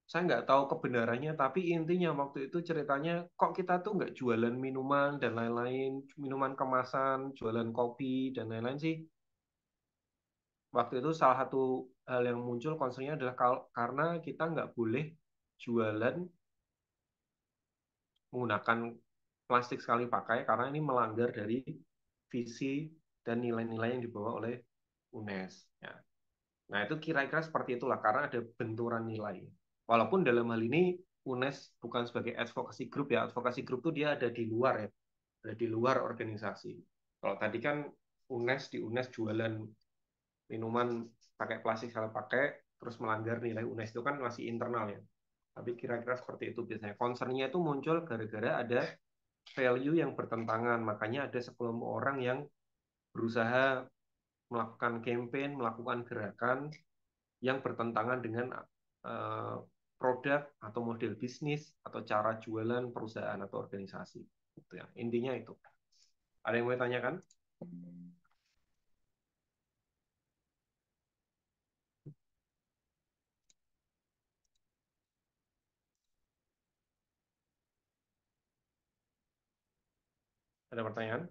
saya nggak tahu kebenarannya, tapi intinya waktu itu ceritanya kok kita tuh nggak jualan minuman dan lain-lain, minuman kemasan, jualan kopi dan lain-lain sih. Waktu itu salah satu hal yang muncul concernnya adalah karena kita nggak boleh jualan menggunakan plastik sekali pakai karena ini melanggar dari visi dan nilai-nilai yang dibawa oleh UNES. Nah, itu kira-kira seperti itulah karena ada benturan nilai. Walaupun dalam hal ini UNES bukan sebagai advokasi grup ya, advokasi grup itu dia ada di luar ya, ada di luar organisasi. Kalau tadi kan UNES di UNES jualan minuman pakai plastik salah pakai terus melanggar nilai UNES itu kan masih internal ya. Tapi kira-kira seperti itu biasanya. Concernnya itu muncul gara-gara ada value yang bertentangan, makanya ada sekelompok orang yang berusaha melakukan campaign, melakukan gerakan yang bertentangan dengan uh, produk atau model bisnis atau cara jualan perusahaan atau organisasi. Itu ya. Intinya itu. Ada yang mau tanyakan? Ada pertanyaan?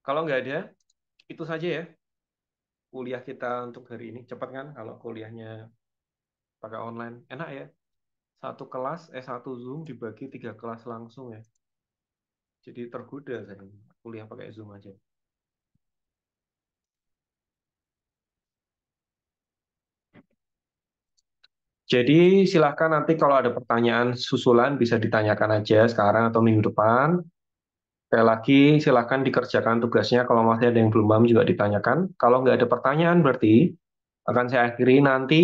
Kalau nggak ada, itu saja ya kuliah kita untuk hari ini. Cepat kan kalau kuliahnya pakai online. Enak ya. Satu kelas, eh satu Zoom dibagi tiga kelas langsung ya. Jadi tergoda saya kuliah pakai Zoom aja. Jadi silahkan nanti kalau ada pertanyaan susulan bisa ditanyakan aja sekarang atau minggu depan. Sekali lagi, silakan dikerjakan tugasnya. Kalau masih ada yang belum paham juga ditanyakan. Kalau nggak ada pertanyaan, berarti akan saya akhiri nanti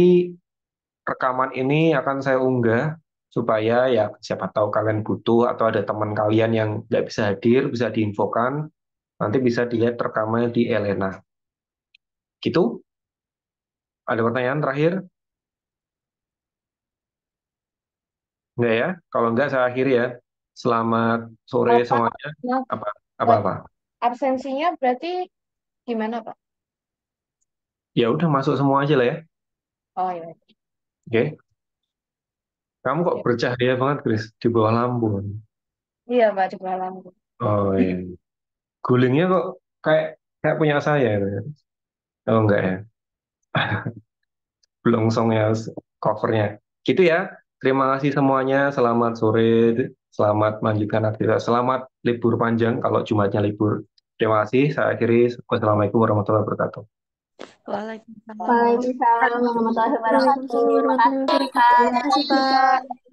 rekaman ini akan saya unggah supaya ya siapa tahu kalian butuh atau ada teman kalian yang nggak bisa hadir bisa diinfokan nanti bisa dilihat rekamannya di Elena gitu ada pertanyaan terakhir Nggak ya kalau nggak saya akhiri ya Selamat sore Bapak, semuanya. Apa apa apa? Absensinya berarti gimana, Pak? Ya udah masuk semua aja lah ya. Oh iya. Oke. Okay. Kamu kok iya. bercahaya banget, Chris, di bawah lampu. Iya, Pak, di bawah lampu. Oh iya. Gulingnya kok kayak kayak punya saya. Ya. Oh enggak ya. *laughs* Belum songnya covernya. Gitu ya. Terima kasih semuanya. Selamat sore. Selamat melanjutkan aktivitas. Selamat libur panjang kalau Jumatnya libur. Terima kasih. Saya akhiri. Wassalamualaikum warahmatullahi wabarakatuh. Waalaikumsalam warahmatullahi wabarakatuh. Terima kasih, Pak.